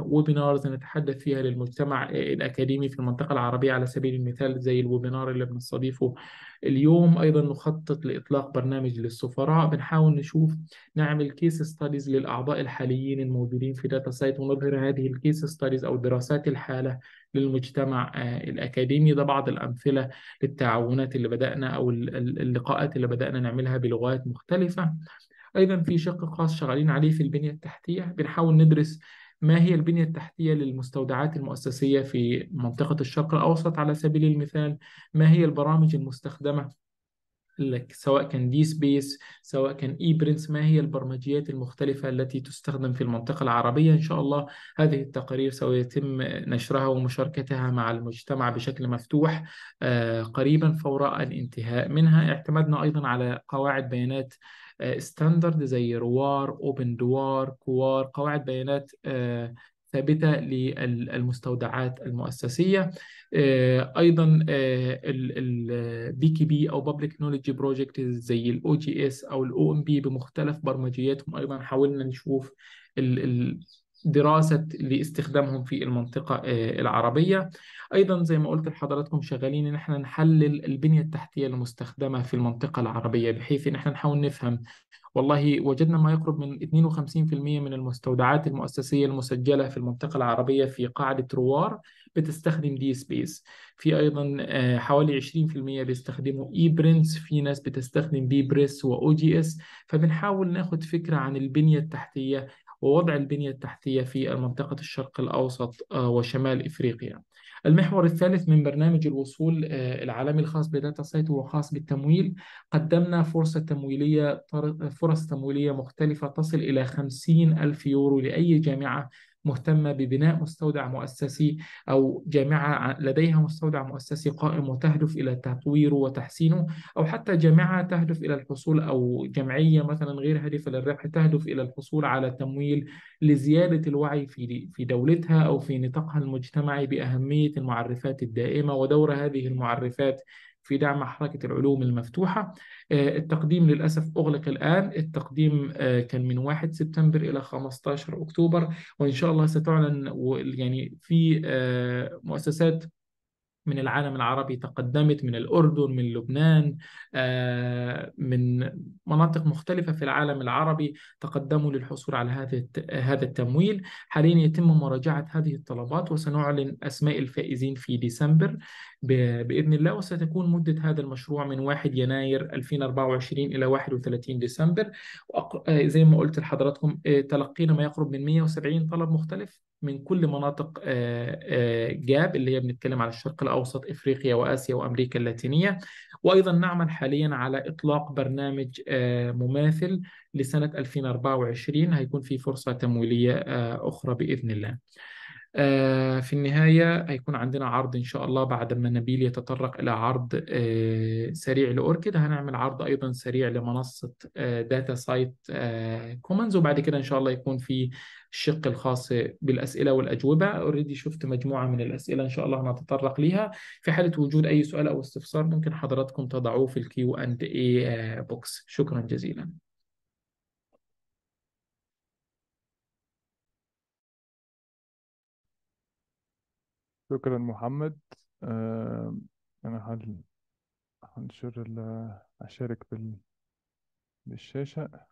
ويبينارز آه، نتحدث فيها للمجتمع الأكاديمي في المنطقة العربية على سبيل المثال زي الويبينار اللي بنستضيفه اليوم أيضا نخطط لإطلاق برنامج للسفراء بنحاول نشوف نعمل كيس ستاديز للأعضاء الحاليين الموجودين في داتا سايت ونظهر هذه الكيس ستاديز أو دراسات الحالة للمجتمع آه، الأكاديمي ده بعض الأمثلة للتعاونات اللي بدأنا أو اللقاءات اللي بدأنا نعملها بلغات مختلفة أيضا في شق خاص شغالين عليه في البنية التحتية بنحاول ندرس ما هي البنية التحتية للمستودعات المؤسسية في منطقة الشرق الأوسط على سبيل المثال ما هي البرامج المستخدمة لك سواء كان دي سبيس سواء كان اي برنس ما هي البرمجيات المختلفة التي تستخدم في المنطقة العربية إن شاء الله هذه التقارير سيتم نشرها ومشاركتها مع المجتمع بشكل مفتوح آه، قريبا فور الانتهاء منها اعتمدنا أيضا على قواعد بيانات ستاندرد آه، زي روار اوبن دوار كوار قواعد بيانات آه، ثابتة للمستودعات المؤسسية آه، أيضا آه، البي كي بي أو Public Knowledge Project زي الأو جي أو الأو ام بمختلف برمجياتهم أيضا حاولنا نشوف دراسة لاستخدامهم في المنطقة آه، العربية أيضا زي ما قلت لحضراتكم شغالين إن احنا نحلل البنية التحتية المستخدمة في المنطقة العربية بحيث إن احنا نحاول نفهم والله وجدنا ما يقرب من 52% من المستودعات المؤسسية المسجلة في المنطقة العربية في قاعدة روار بتستخدم دي سبيس في أيضا آه، حوالي 20% بيستخدموا إي برنس في ناس بتستخدم بي بريس وأو جي إس فبنحاول ناخد فكرة عن البنية التحتية ووضع البنية التحتية في منطقة الشرق الأوسط آه، وشمال إفريقيا المحور الثالث من برنامج الوصول آه، العالمي الخاص بداتا سايت هو خاص بالتمويل قدمنا فرصة تمويلية فرص تمويلية مختلفة تصل إلى 50 ألف يورو لأي جامعة مهتمة ببناء مستودع مؤسسي أو جامعة لديها مستودع مؤسسي قائم وتهدف إلى تطويره وتحسينه أو حتى جامعة تهدف إلى الحصول أو جمعية مثلا غير هادفة للربح تهدف إلى الحصول على تمويل لزيادة الوعي في في دولتها أو في نطاقها المجتمعي بأهمية المعرفات الدائمة ودور هذه المعرفات في دعم حركة العلوم المفتوحة آه، التقديم للأسف أغلق الآن التقديم آه، كان من 1 سبتمبر إلى 15 أكتوبر وإن شاء الله ستعلن يعني في آه، مؤسسات من العالم العربي تقدمت من الأردن من لبنان آه، من مناطق مختلفة في العالم العربي تقدموا للحصول على هذا هذا التمويل حاليا يتم مراجعة هذه الطلبات وسنعلن أسماء الفائزين في ديسمبر بإذن الله وستكون مدة هذا المشروع من 1 يناير 2024 إلى 31 ديسمبر آه، زي ما قلت لحضراتكم آه، تلقينا ما يقرب من 170 طلب مختلف من كل مناطق آه، آه، جاب اللي هي بنتكلم على الشرق الاوسط افريقيا واسيا وامريكا اللاتينيه وايضا نعمل حاليا على اطلاق برنامج آه، مماثل لسنه 2024 هيكون في فرصه تمويليه اخرى باذن الله. في النهاية هيكون عندنا عرض إن شاء الله بعد ما نبيل يتطرق إلى عرض سريع لأوركيد هنعمل عرض أيضا سريع لمنصة داتا سايت كومنز وبعد كده إن شاء الله يكون في الشق الخاص بالاسئله والاجوبه اوريدي شفت مجموعه من الاسئله ان شاء الله نتطرق ليها في حاله وجود اي سؤال او استفسار ممكن حضراتكم تضعوه في الكيو اند اي بوكس شكرا جزيلا شكرا محمد انا هل هنشر ال... اشارك بال... بالشاشة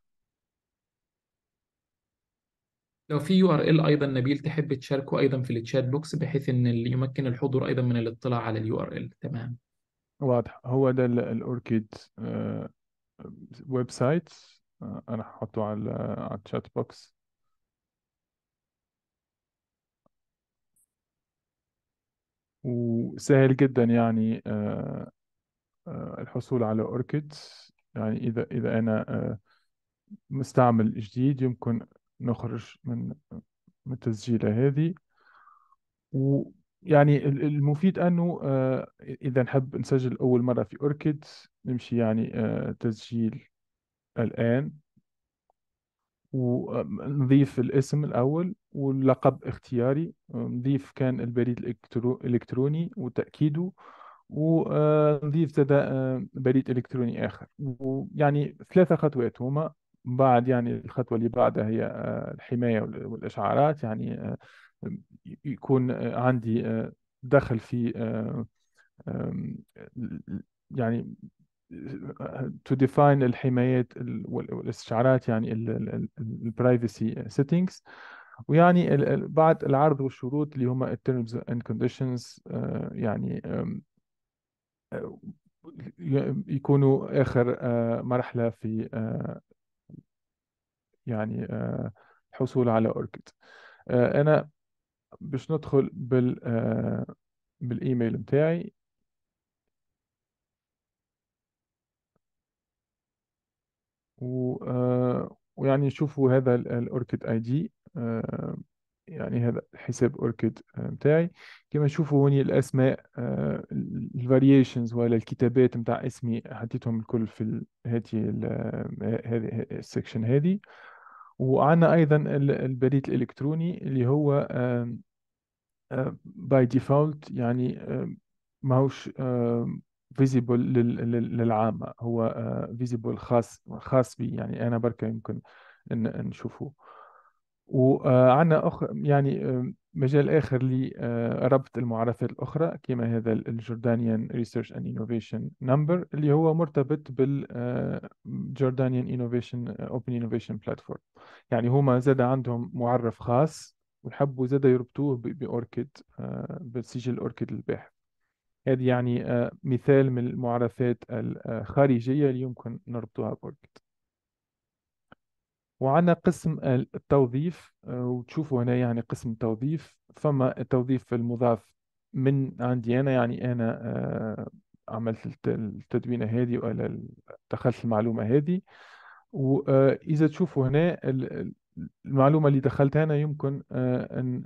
لو في يو ار ال ايضا نبيل تحب تشاركه ايضا في الشات بوكس بحيث ان اللي يمكن الحضور ايضا من الاطلاع على اليو ار ال تمام واضح هو ده الاوركيد ويب سايت انا هحطه على على الشات بوكس وسهل جدا يعني آه، آه، الحصول على اوركيد يعني اذا اذا انا آه، مستعمل جديد يمكن نخرج من التسجيلة هذه ويعني المفيد أنه آه، إذا نحب نسجل أول مرة في أوركيد نمشي يعني آه، تسجيل الآن ونضيف آه، الاسم الأول واللقب اختياري نضيف كان البريد الإلكتروني وتأكيده ونضيف زاد بريد إلكتروني آخر ويعني ثلاثة خطوات هما بعد يعني الخطوة اللي بعدها هي آه، الحماية والإشعارات يعني آه، يكون آه، عندي دخل في يعني to define الحمايات والاستشعارات يعني البرايفسي سيتنجز ويعني بعد العرض والشروط اللي هما terms and conditions يعني يكونوا آخر مرحلة في يعني الحصول آه، على اوركيد آه، انا باش ندخل بال آه، بالايميل بتاعي و ويعني نشوفوا هذا الاوركيد اي دي يعني هذا حساب اوركيد بتاعي كما نشوفوا هوني الاسماء الفاريشنز ولا الكتابات نتاع اسمي حطيتهم الكل في هذه السكشن هذه وعندنا أيضا البريد الإلكتروني اللي هو باي ديفولت آه، يعني ماهوش فيزيبل للعامة هو فيزيبل آه، خاص خاص بي يعني أنا بركة يمكن نشوفه وعندنا أخ... يعني مجال آخر لربط آه، المعرفات الأخرى كما هذا الجوردانيان ريسيرش اند انوفيشن نمبر اللي هو مرتبط بالجوردانيان انوفيشن اوبن انوفيشن بلاتفورم يعني هما زاد عندهم معرف خاص وحبوا زاد يربطوه بأوركيد آه، بسجل أوركيد الباحث هذا يعني آه، مثال من المعرفات الخارجية اللي يمكن نربطوها بأوركيد وعندنا قسم التوظيف آه، وتشوفوا هنا يعني قسم التوظيف فما التوظيف المضاف من عندي أنا يعني أنا آه، عملت التدوينة هذه ولا دخلت المعلومة هذه وإذا آه، تشوفوا هنا المعلومة اللي دخلتها أنا يمكن أن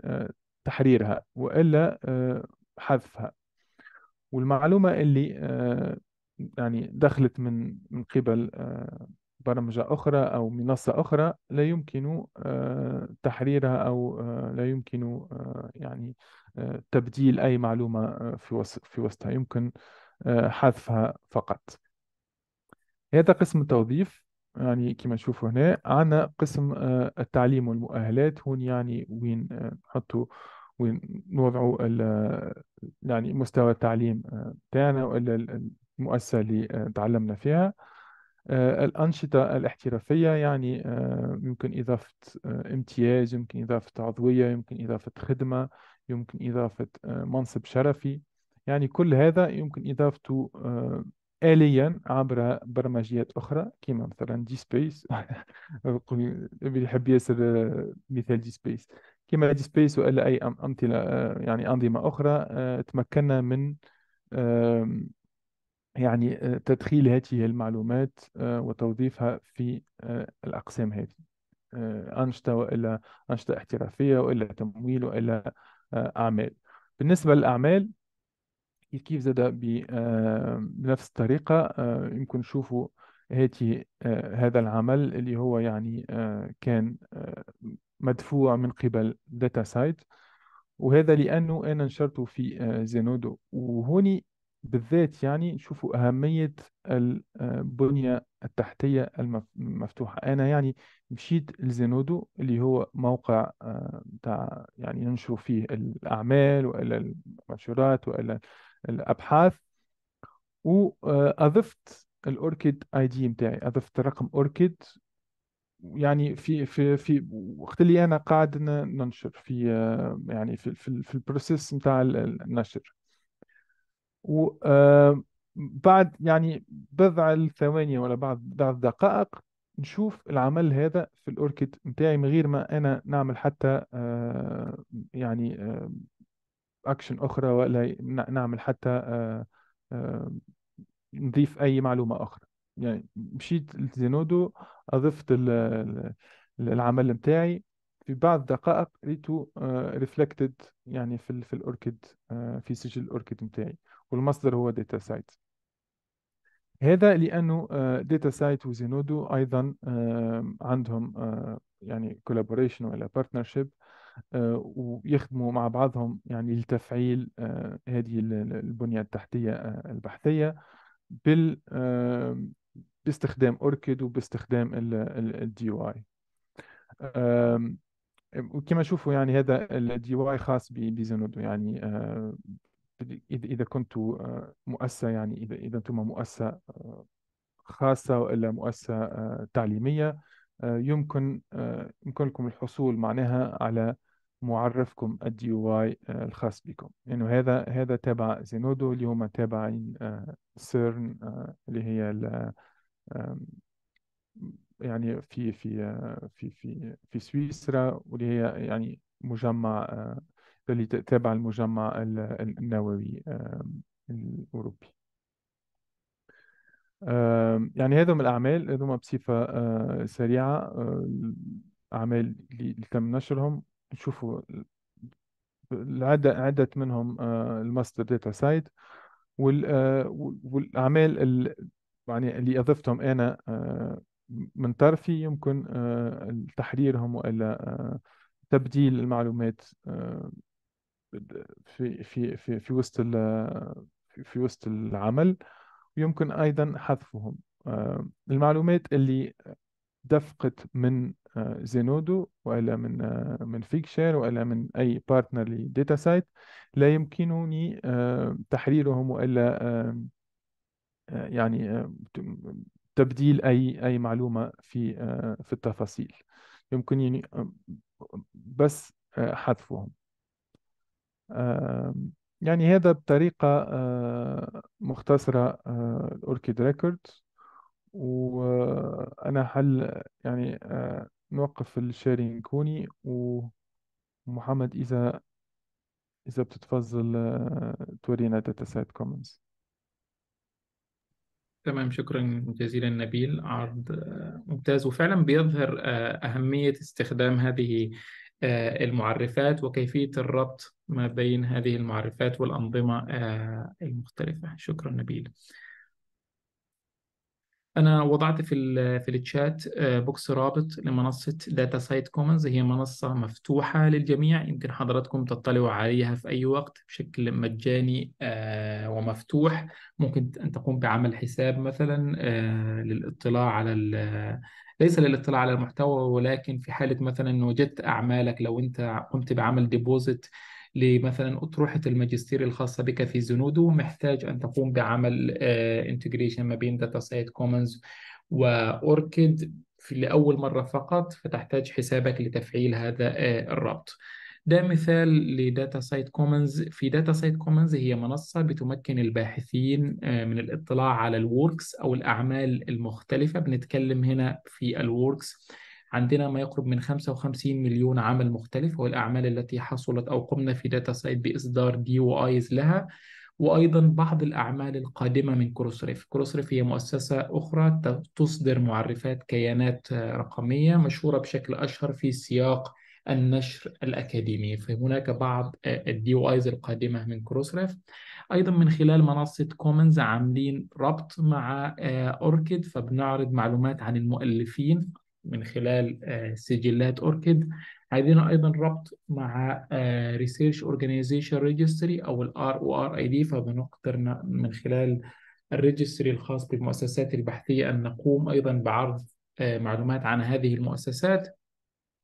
تحريرها وإلا حذفها والمعلومة اللي يعني دخلت من من قبل برمجة أخرى أو منصة أخرى لا يمكن آه، تحريرها أو آه، لا يمكن آه، يعني تبديل أي معلومة في وسطها يمكن حذفها فقط هذا قسم التوظيف يعني كما نشوفوا هنا عندنا قسم التعليم والمؤهلات هون يعني وين نحطوا وين نوضعوا يعني مستوى التعليم تاعنا ولا المؤسسة اللي تعلمنا فيها آه، الأنشطة الاحترافية يعني آه، يمكن إضافة آه، امتياز يمكن إضافة عضوية يمكن إضافة خدمة يمكن إضافة منصب شرفي يعني كل هذا يمكن إضافته آليا عبر برمجيات أخرى كما مثلا دي سبيس يحب ياسر مثال دي سبيس كما دي سبيس وإلا أي أمثلة يعني أنظمة أخرى تمكنا من يعني آه، تدخيل هذه المعلومات آه، وتوظيفها في آه، الأقسام هذه أنشطة وإلا أنشطة احترافية وإلا تمويل وإلا أعمال بالنسبة للأعمال كيف زاد بنفس الطريقة يمكن نشوفوا هاتي هذا العمل اللي هو يعني كان مدفوع من قبل داتا سايت وهذا لأنه أنا نشرته في زينودو وهوني بالذات يعني شوفوا أهمية البنية آه، التحتية المفتوحة أنا يعني مشيت لزينودو اللي هو موقع آه، بتاع يعني ننشر فيه الأعمال وإلى المنشورات وإلى الأبحاث وأضفت آه، الأوركيد اي دي متاعي أضفت رقم أوركيد يعني في في في وقت اللي انا قاعد ننشر في يعني في في, في البروسيس نتاع النشر وبعد آه، يعني بضع الثواني ولا بعد بعض دقائق نشوف العمل هذا في الاوركيد نتاعي من غير ما انا نعمل حتى آه، يعني اكشن آه، اخرى ولا نعمل حتى نضيف اي معلومه اخرى يعني مشيت لزينودو اضفت العمل نتاعي في بعض دقائق ريتو ريفلكتد يعني في في الاوركيد في سجل الاوركيد نتاعي والمصدر هو داتا سايت هذا لأنه داتا سايت وزينودو أيضا عندهم آه، يعني كولابوريشن ولا بارتنرشيب آه، ويخدموا مع بعضهم يعني لتفعيل آه، هذه البنية التحتية البحثية بال باستخدام اوركيد وباستخدام الدي واي وكما شوفوا يعني هذا الدي واي خاص بزينودو يعني اذا كنت آه، مؤسسه يعني اذا اذا انتم مؤسسه آه، خاصه والا مؤسسه آه، تعليميه يمكن يمكنكم الحصول معناها على معرفكم الدي او اي الخاص بكم لانه يعني هذا هذا تابع زينودو اللي هما تابعين سيرن اللي هي يعني في في في في في سويسرا واللي هي يعني مجمع اللي تابع المجمع النووي الأوروبي يعني هذم الأعمال هذوما بصفة آه، سريعة آه، أعمال اللي تم نشرهم نشوفوا العدة عدة منهم آه، الماستر داتا سايد والأعمال يعني اللي أضفتهم أنا من طرفي يمكن تحريرهم والا تبديل المعلومات في في في في وسط في وسط العمل ويمكن ايضا حذفهم آه، المعلومات اللي دفقت من آه، زينودو والا من آه، من فيكشير والا من اي بارتنر لديتا سايت لا يمكنني تحريرهم والا يعني تبديل اي اي معلومه في في التفاصيل يمكنني بس حذفهم يعني هذا بطريقة آه، مختصرة الأوركيد آه، ريكورد وأنا حل يعني آه، نوقف الشيرين كوني ومحمد إذا إذا بتتفضل تورينا داتا سايت كومنز تمام شكرا جزيلا نبيل عرض ممتاز وفعلا بيظهر أهمية استخدام هذه آه، المعرفات وكيفية الربط ما بين هذه المعرفات والأنظمة آه، المختلفة شكرا نبيل أنا وضعت في في الشات آه، بوكس رابط لمنصة داتا سايت كومنز هي منصة مفتوحة للجميع يمكن حضراتكم تطلعوا عليها في أي وقت بشكل مجاني ومفتوح ممكن أن تقوم بعمل حساب مثلا للاطلاع على ليس للاطلاع على المحتوى ولكن في حاله مثلا ان وجدت اعمالك لو انت قمت بعمل ديبوزيت لمثلا أطروحة الماجستير الخاصة بك في زنودو محتاج أن تقوم بعمل انتجريشن آه، ما بين داتا سايت كومنز وأوركيد في لأول مرة فقط فتحتاج حسابك لتفعيل هذا آه، الربط ده مثال لداتا سايت كومنز في داتا سايت كومنز هي منصة بتمكن الباحثين آه، من الاطلاع على الوركس أو الأعمال المختلفة بنتكلم هنا في الوركس عندنا ما يقرب من 55 مليون عمل مختلف والأعمال التي حصلت أو قمنا في داتا سايت بإصدار دي وآيز لها وأيضا بعض الأعمال القادمة من كروسريف كروسريف هي مؤسسة أخرى تصدر معرفات كيانات آه، رقمية مشهورة بشكل أشهر في سياق النشر الأكاديمي فهناك بعض آه، الدي ايز القادمة من كروسرف أيضا من خلال منصة كومنز عاملين ربط مع آه، أوركيد فبنعرض معلومات عن المؤلفين من خلال آه، سجلات أوركيد عندنا ايضا ربط مع ريسيرش اورجانيزيشن ريجستري او الار او ار اي دي فبنقدر من خلال الريجستري الخاص بالمؤسسات البحثيه ان نقوم ايضا بعرض معلومات عن هذه المؤسسات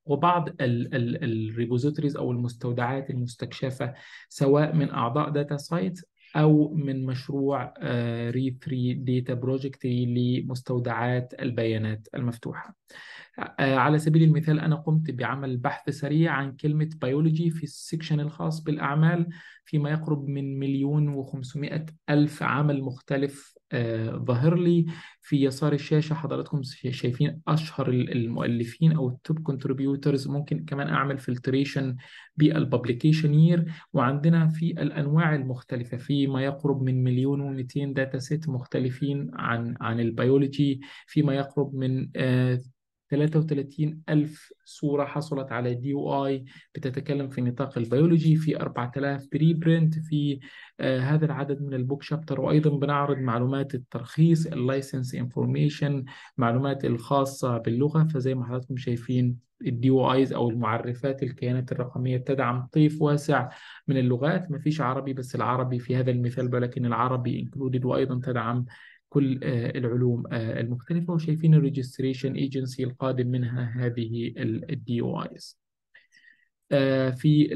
وبعض الريبوزيتوريز او المستودعات المستكشفه سواء من اعضاء داتا سايت او من مشروع ري 3 داتا بروجكت لمستودعات البيانات المفتوحه آه، على سبيل المثال انا قمت بعمل بحث سريع عن كلمه بيولوجي في السكشن الخاص بالاعمال فيما يقرب من مليون و500 الف عمل مختلف آه، ظاهر لي في يسار الشاشة حضراتكم شايفين أشهر المؤلفين أو التوب كونتريبيوترز ممكن كمان أعمل فلتريشن بالببليكيشن يير وعندنا في الأنواع المختلفة في ما يقرب من مليون و200 داتا سيت مختلفين عن عن البيولوجي في ما يقرب من آه، 33 ألف صورة حصلت على دي او اي بتتكلم في نطاق البيولوجي في 4000 بري برنت في آه هذا العدد من البوك شابتر وأيضا بنعرض معلومات الترخيص اللايسنس انفورميشن معلومات الخاصة باللغة فزي ما حضراتكم شايفين الدي او ايز او المعرفات الكيانات الرقميه تدعم طيف واسع من اللغات ما فيش عربي بس العربي في هذا المثال ولكن العربي انكلودد وايضا تدعم كل آه، العلوم آه، المختلفة وشايفين الريجستريشن ايجنسي القادم منها هذه الدي او آه، ايز في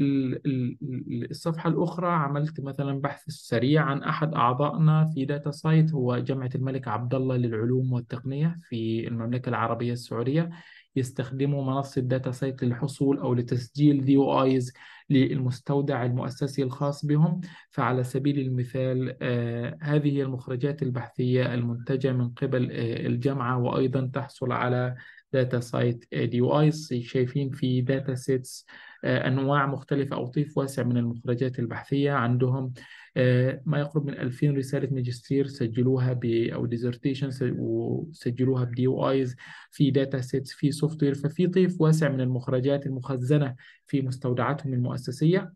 الصفحة الأخرى عملت مثلا بحث سريع عن أحد أعضائنا في داتا سايت هو جامعة الملك عبد الله للعلوم والتقنية في المملكة العربية السعودية يستخدموا منصة داتا سايت للحصول أو لتسجيل او آيز للمستودع المؤسسي الخاص بهم فعلى سبيل المثال آه، هذه المخرجات البحثية المنتجة من قبل آه، الجامعة وأيضا تحصل على داتا سايت دي آيز شايفين في داتا آه، سيتس أنواع مختلفة أو طيف واسع من المخرجات البحثية عندهم آه، ما يقرب من 2000 رساله ماجستير سجلوها ب او ديزرتيشن وسجلوها بدي او ايز في داتا سيتس في سوفت وير ففي طيف واسع من المخرجات المخزنه في مستودعاتهم المؤسسيه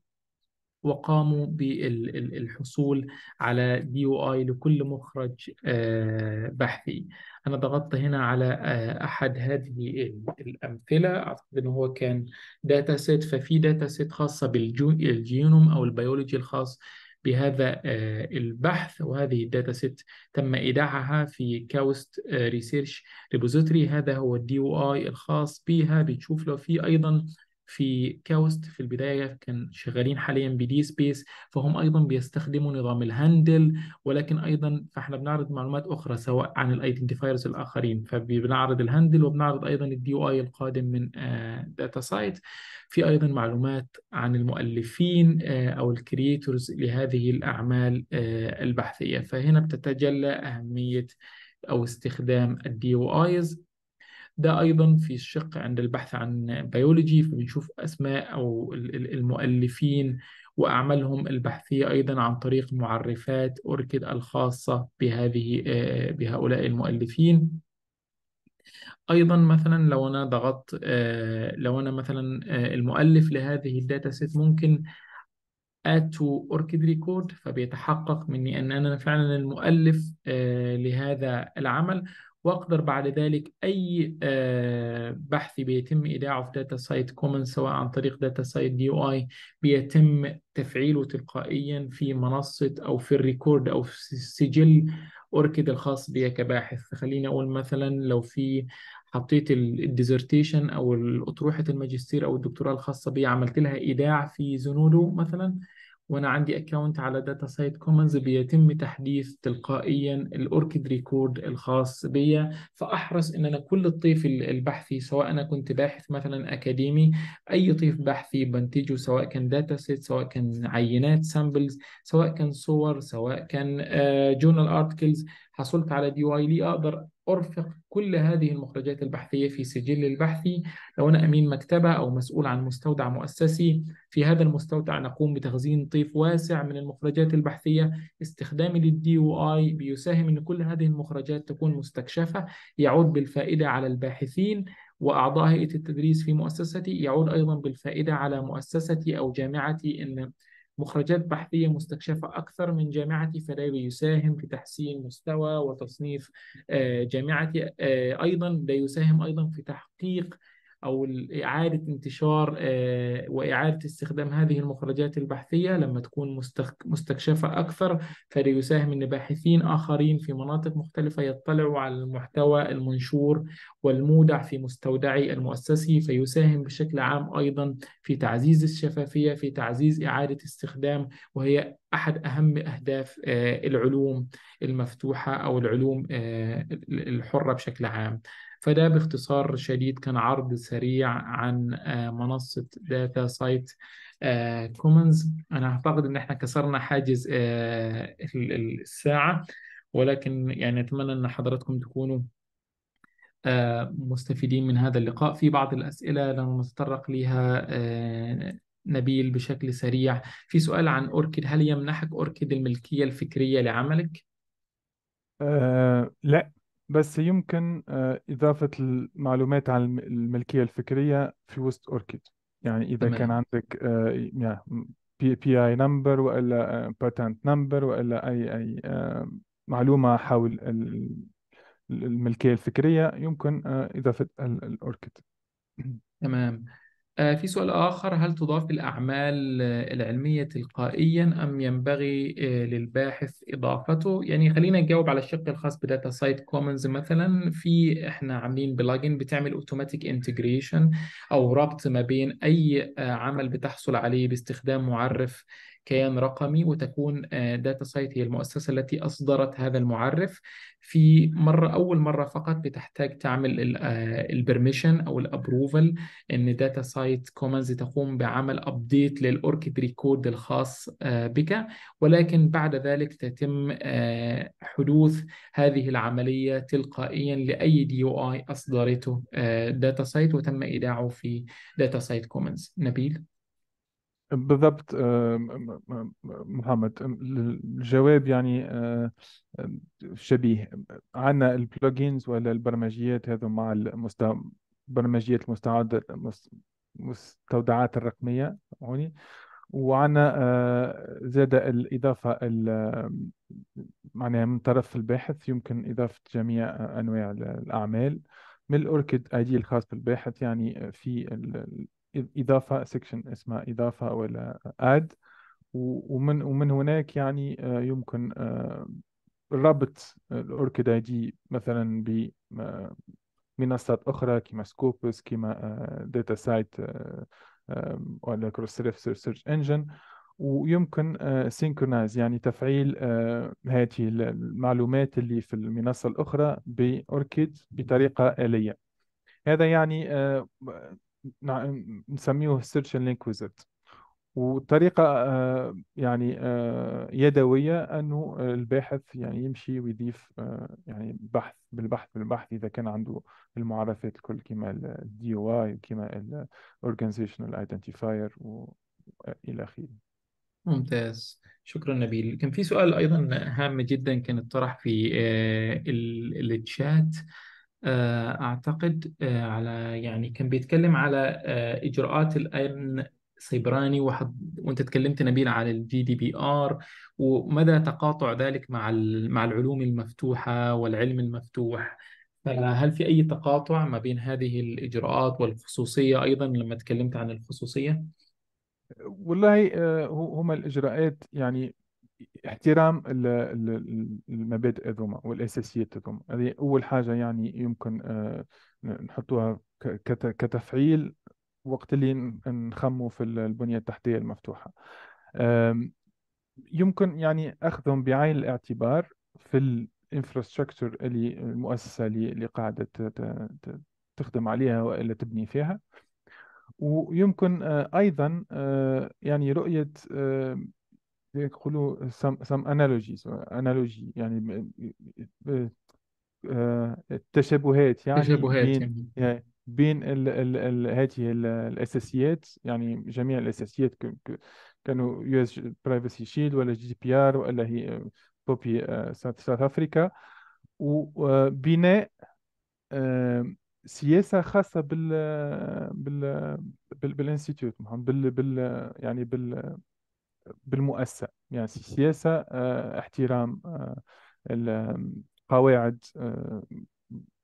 وقاموا بالحصول على دي او اي لكل مخرج آه، بحثي انا ضغطت هنا على آه، احد هذه الامثله اعتقد انه هو كان داتا سيت ففي داتا سيت خاصه بالجينوم او البيولوجي الخاص بهذا آه، البحث وهذه الداتا ست تم إيداعها في كاوست آه، ريسيرش ريبوزيتوري هذا هو الدي او اي الخاص بها بتشوف لو في أيضا في كاوست في البداية كان شغالين حاليا بدي سبيس فهم أيضا بيستخدموا نظام الهندل ولكن أيضا فإحنا بنعرض معلومات أخرى سواء عن الايدنتيفايرز الآخرين فبنعرض الهندل وبنعرض أيضا الدي او اي القادم من داتا آه، سايت في أيضا معلومات عن المؤلفين آه، أو الكرييتورز لهذه الأعمال آه، البحثية فهنا بتتجلى أهمية أو استخدام الدي او ايز ده ايضا في الشق عند البحث عن بيولوجي فبنشوف اسماء او المؤلفين واعمالهم البحثيه ايضا عن طريق معرفات اوركيد الخاصه بهذه آه، بهؤلاء المؤلفين ايضا مثلا لو انا ضغطت آه، لو انا مثلا آه، المؤلف لهذه الداتا سيت ممكن add to orchid record فبيتحقق مني ان انا فعلا المؤلف لهذا العمل واقدر بعد ذلك اي آه، بحث بيتم ايداعه في داتا سايت كومن سواء عن طريق داتا سايت دي او اي بيتم تفعيله تلقائيا في منصه او في الريكورد او في السجل اوركيد الخاص بيا كباحث خليني اقول مثلا لو في حطيت الديزرتيشن او اطروحه الماجستير او الدكتوراه الخاصه بي عملت لها ايداع في زنودو مثلا وانا عندي اكونت على داتا سايت كومنز بيتم تحديث تلقائيا الاوركيد ريكورد الخاص بيا فاحرص ان انا كل الطيف البحثي سواء انا كنت باحث مثلا اكاديمي اي طيف بحثي بنتجه سواء كان داتا سيت سواء كان عينات سامبلز سواء كان صور سواء كان جورنال آه، ارتكلز حصلت على دي واي لي اقدر أرفق كل هذه المخرجات البحثية في سجل البحثي لو أنا أمين مكتبة أو مسؤول عن مستودع مؤسسي في هذا المستودع نقوم بتخزين طيف واسع من المخرجات البحثية استخدامي للدي او اي بيساهم أن كل هذه المخرجات تكون مستكشفة يعود بالفائدة على الباحثين وأعضاء هيئة التدريس في مؤسستي يعود أيضا بالفائدة على مؤسستي أو جامعتي أن مخرجات بحثية مستكشفة أكثر من جامعتي فده يساهم في تحسين مستوى وتصنيف آه، جامعتي آه، أيضا ده يساهم أيضا في تحقيق او اعاده انتشار آه، واعاده استخدام هذه المخرجات البحثيه لما تكون مستكشفه اكثر فليساهم ان باحثين اخرين في مناطق مختلفه يطلعوا على المحتوى المنشور والمودع في مستودعي المؤسسي فيساهم بشكل عام ايضا في تعزيز الشفافيه في تعزيز اعاده استخدام وهي احد اهم اهداف آه، العلوم المفتوحه او العلوم آه، الحره بشكل عام فده باختصار شديد كان عرض سريع عن آه، منصة داتا سايت آه، كومنز أنا أعتقد إن إحنا كسرنا حاجز آه، الساعة ولكن يعني أتمنى إن حضراتكم تكونوا مستفيدين من هذا اللقاء في بعض الأسئلة لن نتطرق لها نبيل بشكل سريع في سؤال عن أوركيد هل يمنحك أوركيد الملكية الفكرية لعملك؟ أه لا بس يمكن آه، إضافة المعلومات عن الملكية الفكرية في وسط أوركيد يعني إذا كان عندك بي, بي آي نمبر وإلا باتنت آه، نمبر وإلا أي أي آه، معلومة حول الملكية الفكرية يمكن إضافة الأوركيد تمام آه، في سؤال آخر هل تضاف الأعمال العلمية تلقائيا أم ينبغي آه، للباحث إضافته؟ يعني خلينا نجاوب على الشق الخاص بداتا سايت كومنز مثلا في احنا عاملين بلاجن بتعمل اوتوماتيك انتجريشن أو ربط ما بين أي آه، عمل بتحصل عليه باستخدام معرف كيان رقمي وتكون داتا آه، سايت هي المؤسسة التي أصدرت هذا المعرف في مرة أول مرة فقط بتحتاج تعمل البرميشن آه، أو الأبروفل إن داتا سايت كومنز تقوم بعمل أبديت للأوركيد ريكورد الخاص آه، بك ولكن بعد ذلك تتم حدوث هذه العملية تلقائيا لأي دي يو اي أصدرته داتا سايت وتم إيداعه في داتا سايت كومنز نبيل بالضبط آه، محمد آه، الجواب يعني آه، شبيه عندنا البلوجينز ولا البرمجيات هذو مع المستوى برمجيات المستعد المستودعات الرقمية هوني وعنا زاد الإضافة معناها من طرف الباحث يمكن إضافة جميع أنواع الأعمال من الأوركيد اي دي الخاص بالباحث يعني في اضافه سيكشن اسمها اضافه ولا اد ومن ومن هناك يعني آه، يمكن آه، ربط الاوركيد دي مثلا بمنصات آه، اخرى كما سكوبس كما داتا سايت ولا كروس ريف سيرش انجن ويمكن سينكرونايز يعني تفعيل هذه المعلومات اللي في المنصه الاخرى باوركيد بطريقه اليه هذا يعني نعم، نسميه سيرش لينك ويزرد وطريقة آه، يعني آه، يدوية أنه الباحث يعني يمشي ويضيف آه، يعني بحث بالبحث بالبحث إذا كان عنده المعرفات الكل كما الدي او اي وكما الاورجانيزيشنال ايدنتيفاير وإلى آخره. ممتاز شكرا نبيل كان في سؤال أيضا هام جدا كان طرح في الشات آه، أعتقد آه، على يعني كان بيتكلم على آه، إجراءات الأمن السيبراني وحد وأنت تكلمت نبيل على الجي دي بي آر ومدى تقاطع ذلك مع مع العلوم المفتوحة والعلم المفتوح فهل في أي تقاطع ما بين هذه الإجراءات والخصوصية أيضا لما تكلمت عن الخصوصية؟ والله هما الإجراءات يعني احترام المبادئ هذوما والاساسيات هذوما هذه اول حاجه يعني يمكن آه، نحطوها كتفعيل وقت اللي نخموا في البنيه التحتيه المفتوحه يمكن يعني اخذهم بعين الاعتبار في الانفراستراكشر اللي المؤسسه اللي قاعده تخدم عليها والا تبني فيها ويمكن آه، ايضا آه، يعني رؤيه يقولوا some, some analogies analogy يعني آه، التشابهات يعني تشابهات بين يعني يعني بين ال ال ال هذه ال- الأساسيات يعني جميع الأساسيات ك- ك- كانوا يو اس برايفسي شيلد ولا جي بي ار ولا هي آه، بوبي آه، ساوث أفريكا وبناء سياسة خاصة بال بال بال- بالانستيتوت بال بال يعني بال بالمؤسسة يعني السياسة آه، احترام آه، قواعد آه،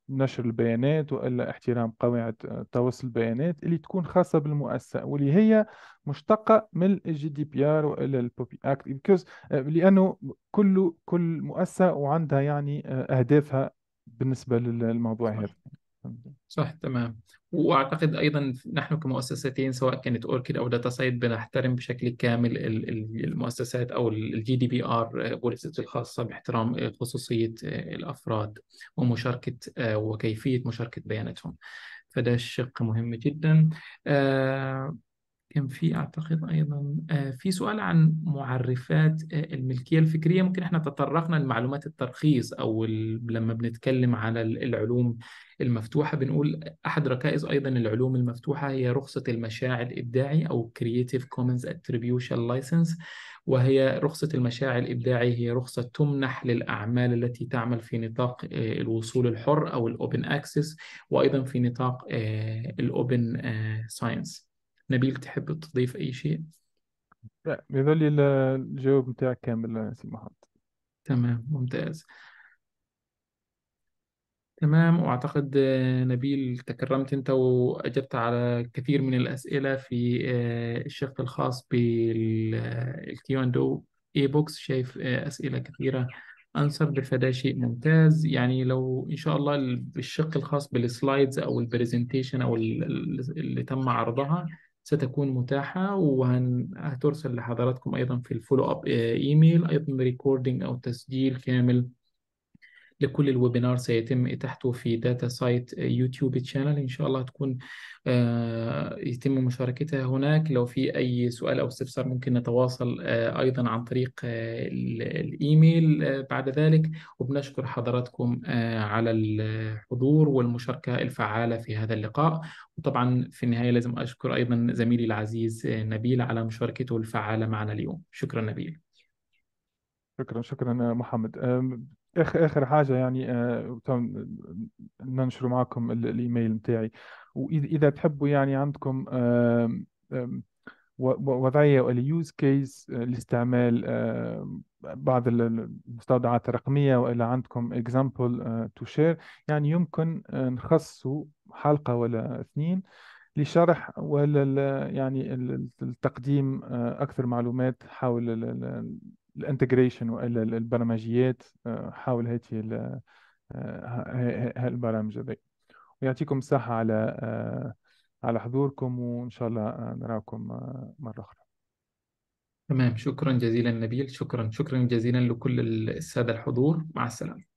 نشر البيانات والا احترام قواعد توصل البيانات اللي تكون خاصه بالمؤسسه واللي هي مشتقه من الجي دي بي ار والا البوبي اكت لانه كل كل مؤسسه وعندها يعني اهدافها بالنسبه للموضوع هذا صح تمام واعتقد ايضا نحن كمؤسستين سواء كانت اوركيد او داتا سايد بنحترم بشكل كامل المؤسسات او الجي دي بي ار آه، بوليسيز الخاصه باحترام آه، خصوصيه آه، الافراد ومشاركه وكيفيه مشاركه بياناتهم فده شق مهم جدا كان في أعتقد أيضا آه، في سؤال عن معرفات آه، الملكية الفكرية ممكن احنا تطرقنا لمعلومات الترخيص أو لما بنتكلم على العلوم المفتوحة بنقول أحد ركائز أيضا العلوم المفتوحة هي رخصة المشاع الإبداعي أو Creative Commons Attribution License وهي رخصة المشاع الإبداعي هي رخصة تمنح للأعمال التي تعمل في نطاق آه، الوصول الحر أو الأوبن أكسس وأيضا في نطاق الأوبن ساينس نبيل تحب تضيف أي شيء؟ لا يظل الجواب نتاعك كامل سي محمد تمام ممتاز تمام وأعتقد آه، نبيل تكرمت أنت وأجبت على كثير من الأسئلة في آه، الشق الخاص بالكيو أند أو إي بوكس شايف آه، أسئلة كثيرة انصر فده شيء ممتاز يعني لو إن شاء الله الشق الخاص بالسلايدز أو البرزنتيشن أو اللي تم عرضها ستكون متاحة وهترسل لحضراتكم أيضا في الفولو أب إيميل أيضا ريكوردينج أو تسجيل كامل لكل الويبينار سيتم إتاحته في داتا سايت يوتيوب تشانل إن شاء الله تكون آه، يتم مشاركتها هناك لو في أي سؤال أو استفسار ممكن نتواصل آه، أيضا عن طريق آه، الإيميل بعد ذلك وبنشكر حضراتكم على الحضور والمشاركة الفعالة في هذا اللقاء وطبعا في النهاية لازم أشكر أيضا زميلي العزيز نبيل على مشاركته الفعالة معنا اليوم شكرا نبيل شكرا شكرا محمد اخر اخر حاجه يعني آه ننشر معكم الايميل متاعي واذا تحبوا يعني عندكم وضعيه ولا يوز وضعيه كيس لاستعمال بعض المستودعات الرقميه والا عندكم اكزامبل تو شير يعني يمكن آه، نخصصوا حلقه ولا اثنين لشرح ولا يعني التقديم آه، اكثر معلومات حول الانتجريشن والا البرمجيات آه، حول هذه هالبرامج آه، هذي ويعطيكم الصحة على آه، على حضوركم وإن شاء الله نراكم مرة أخرى تمام شكرا جزيلا نبيل شكرا شكرا جزيلا لكل السادة الحضور مع السلامة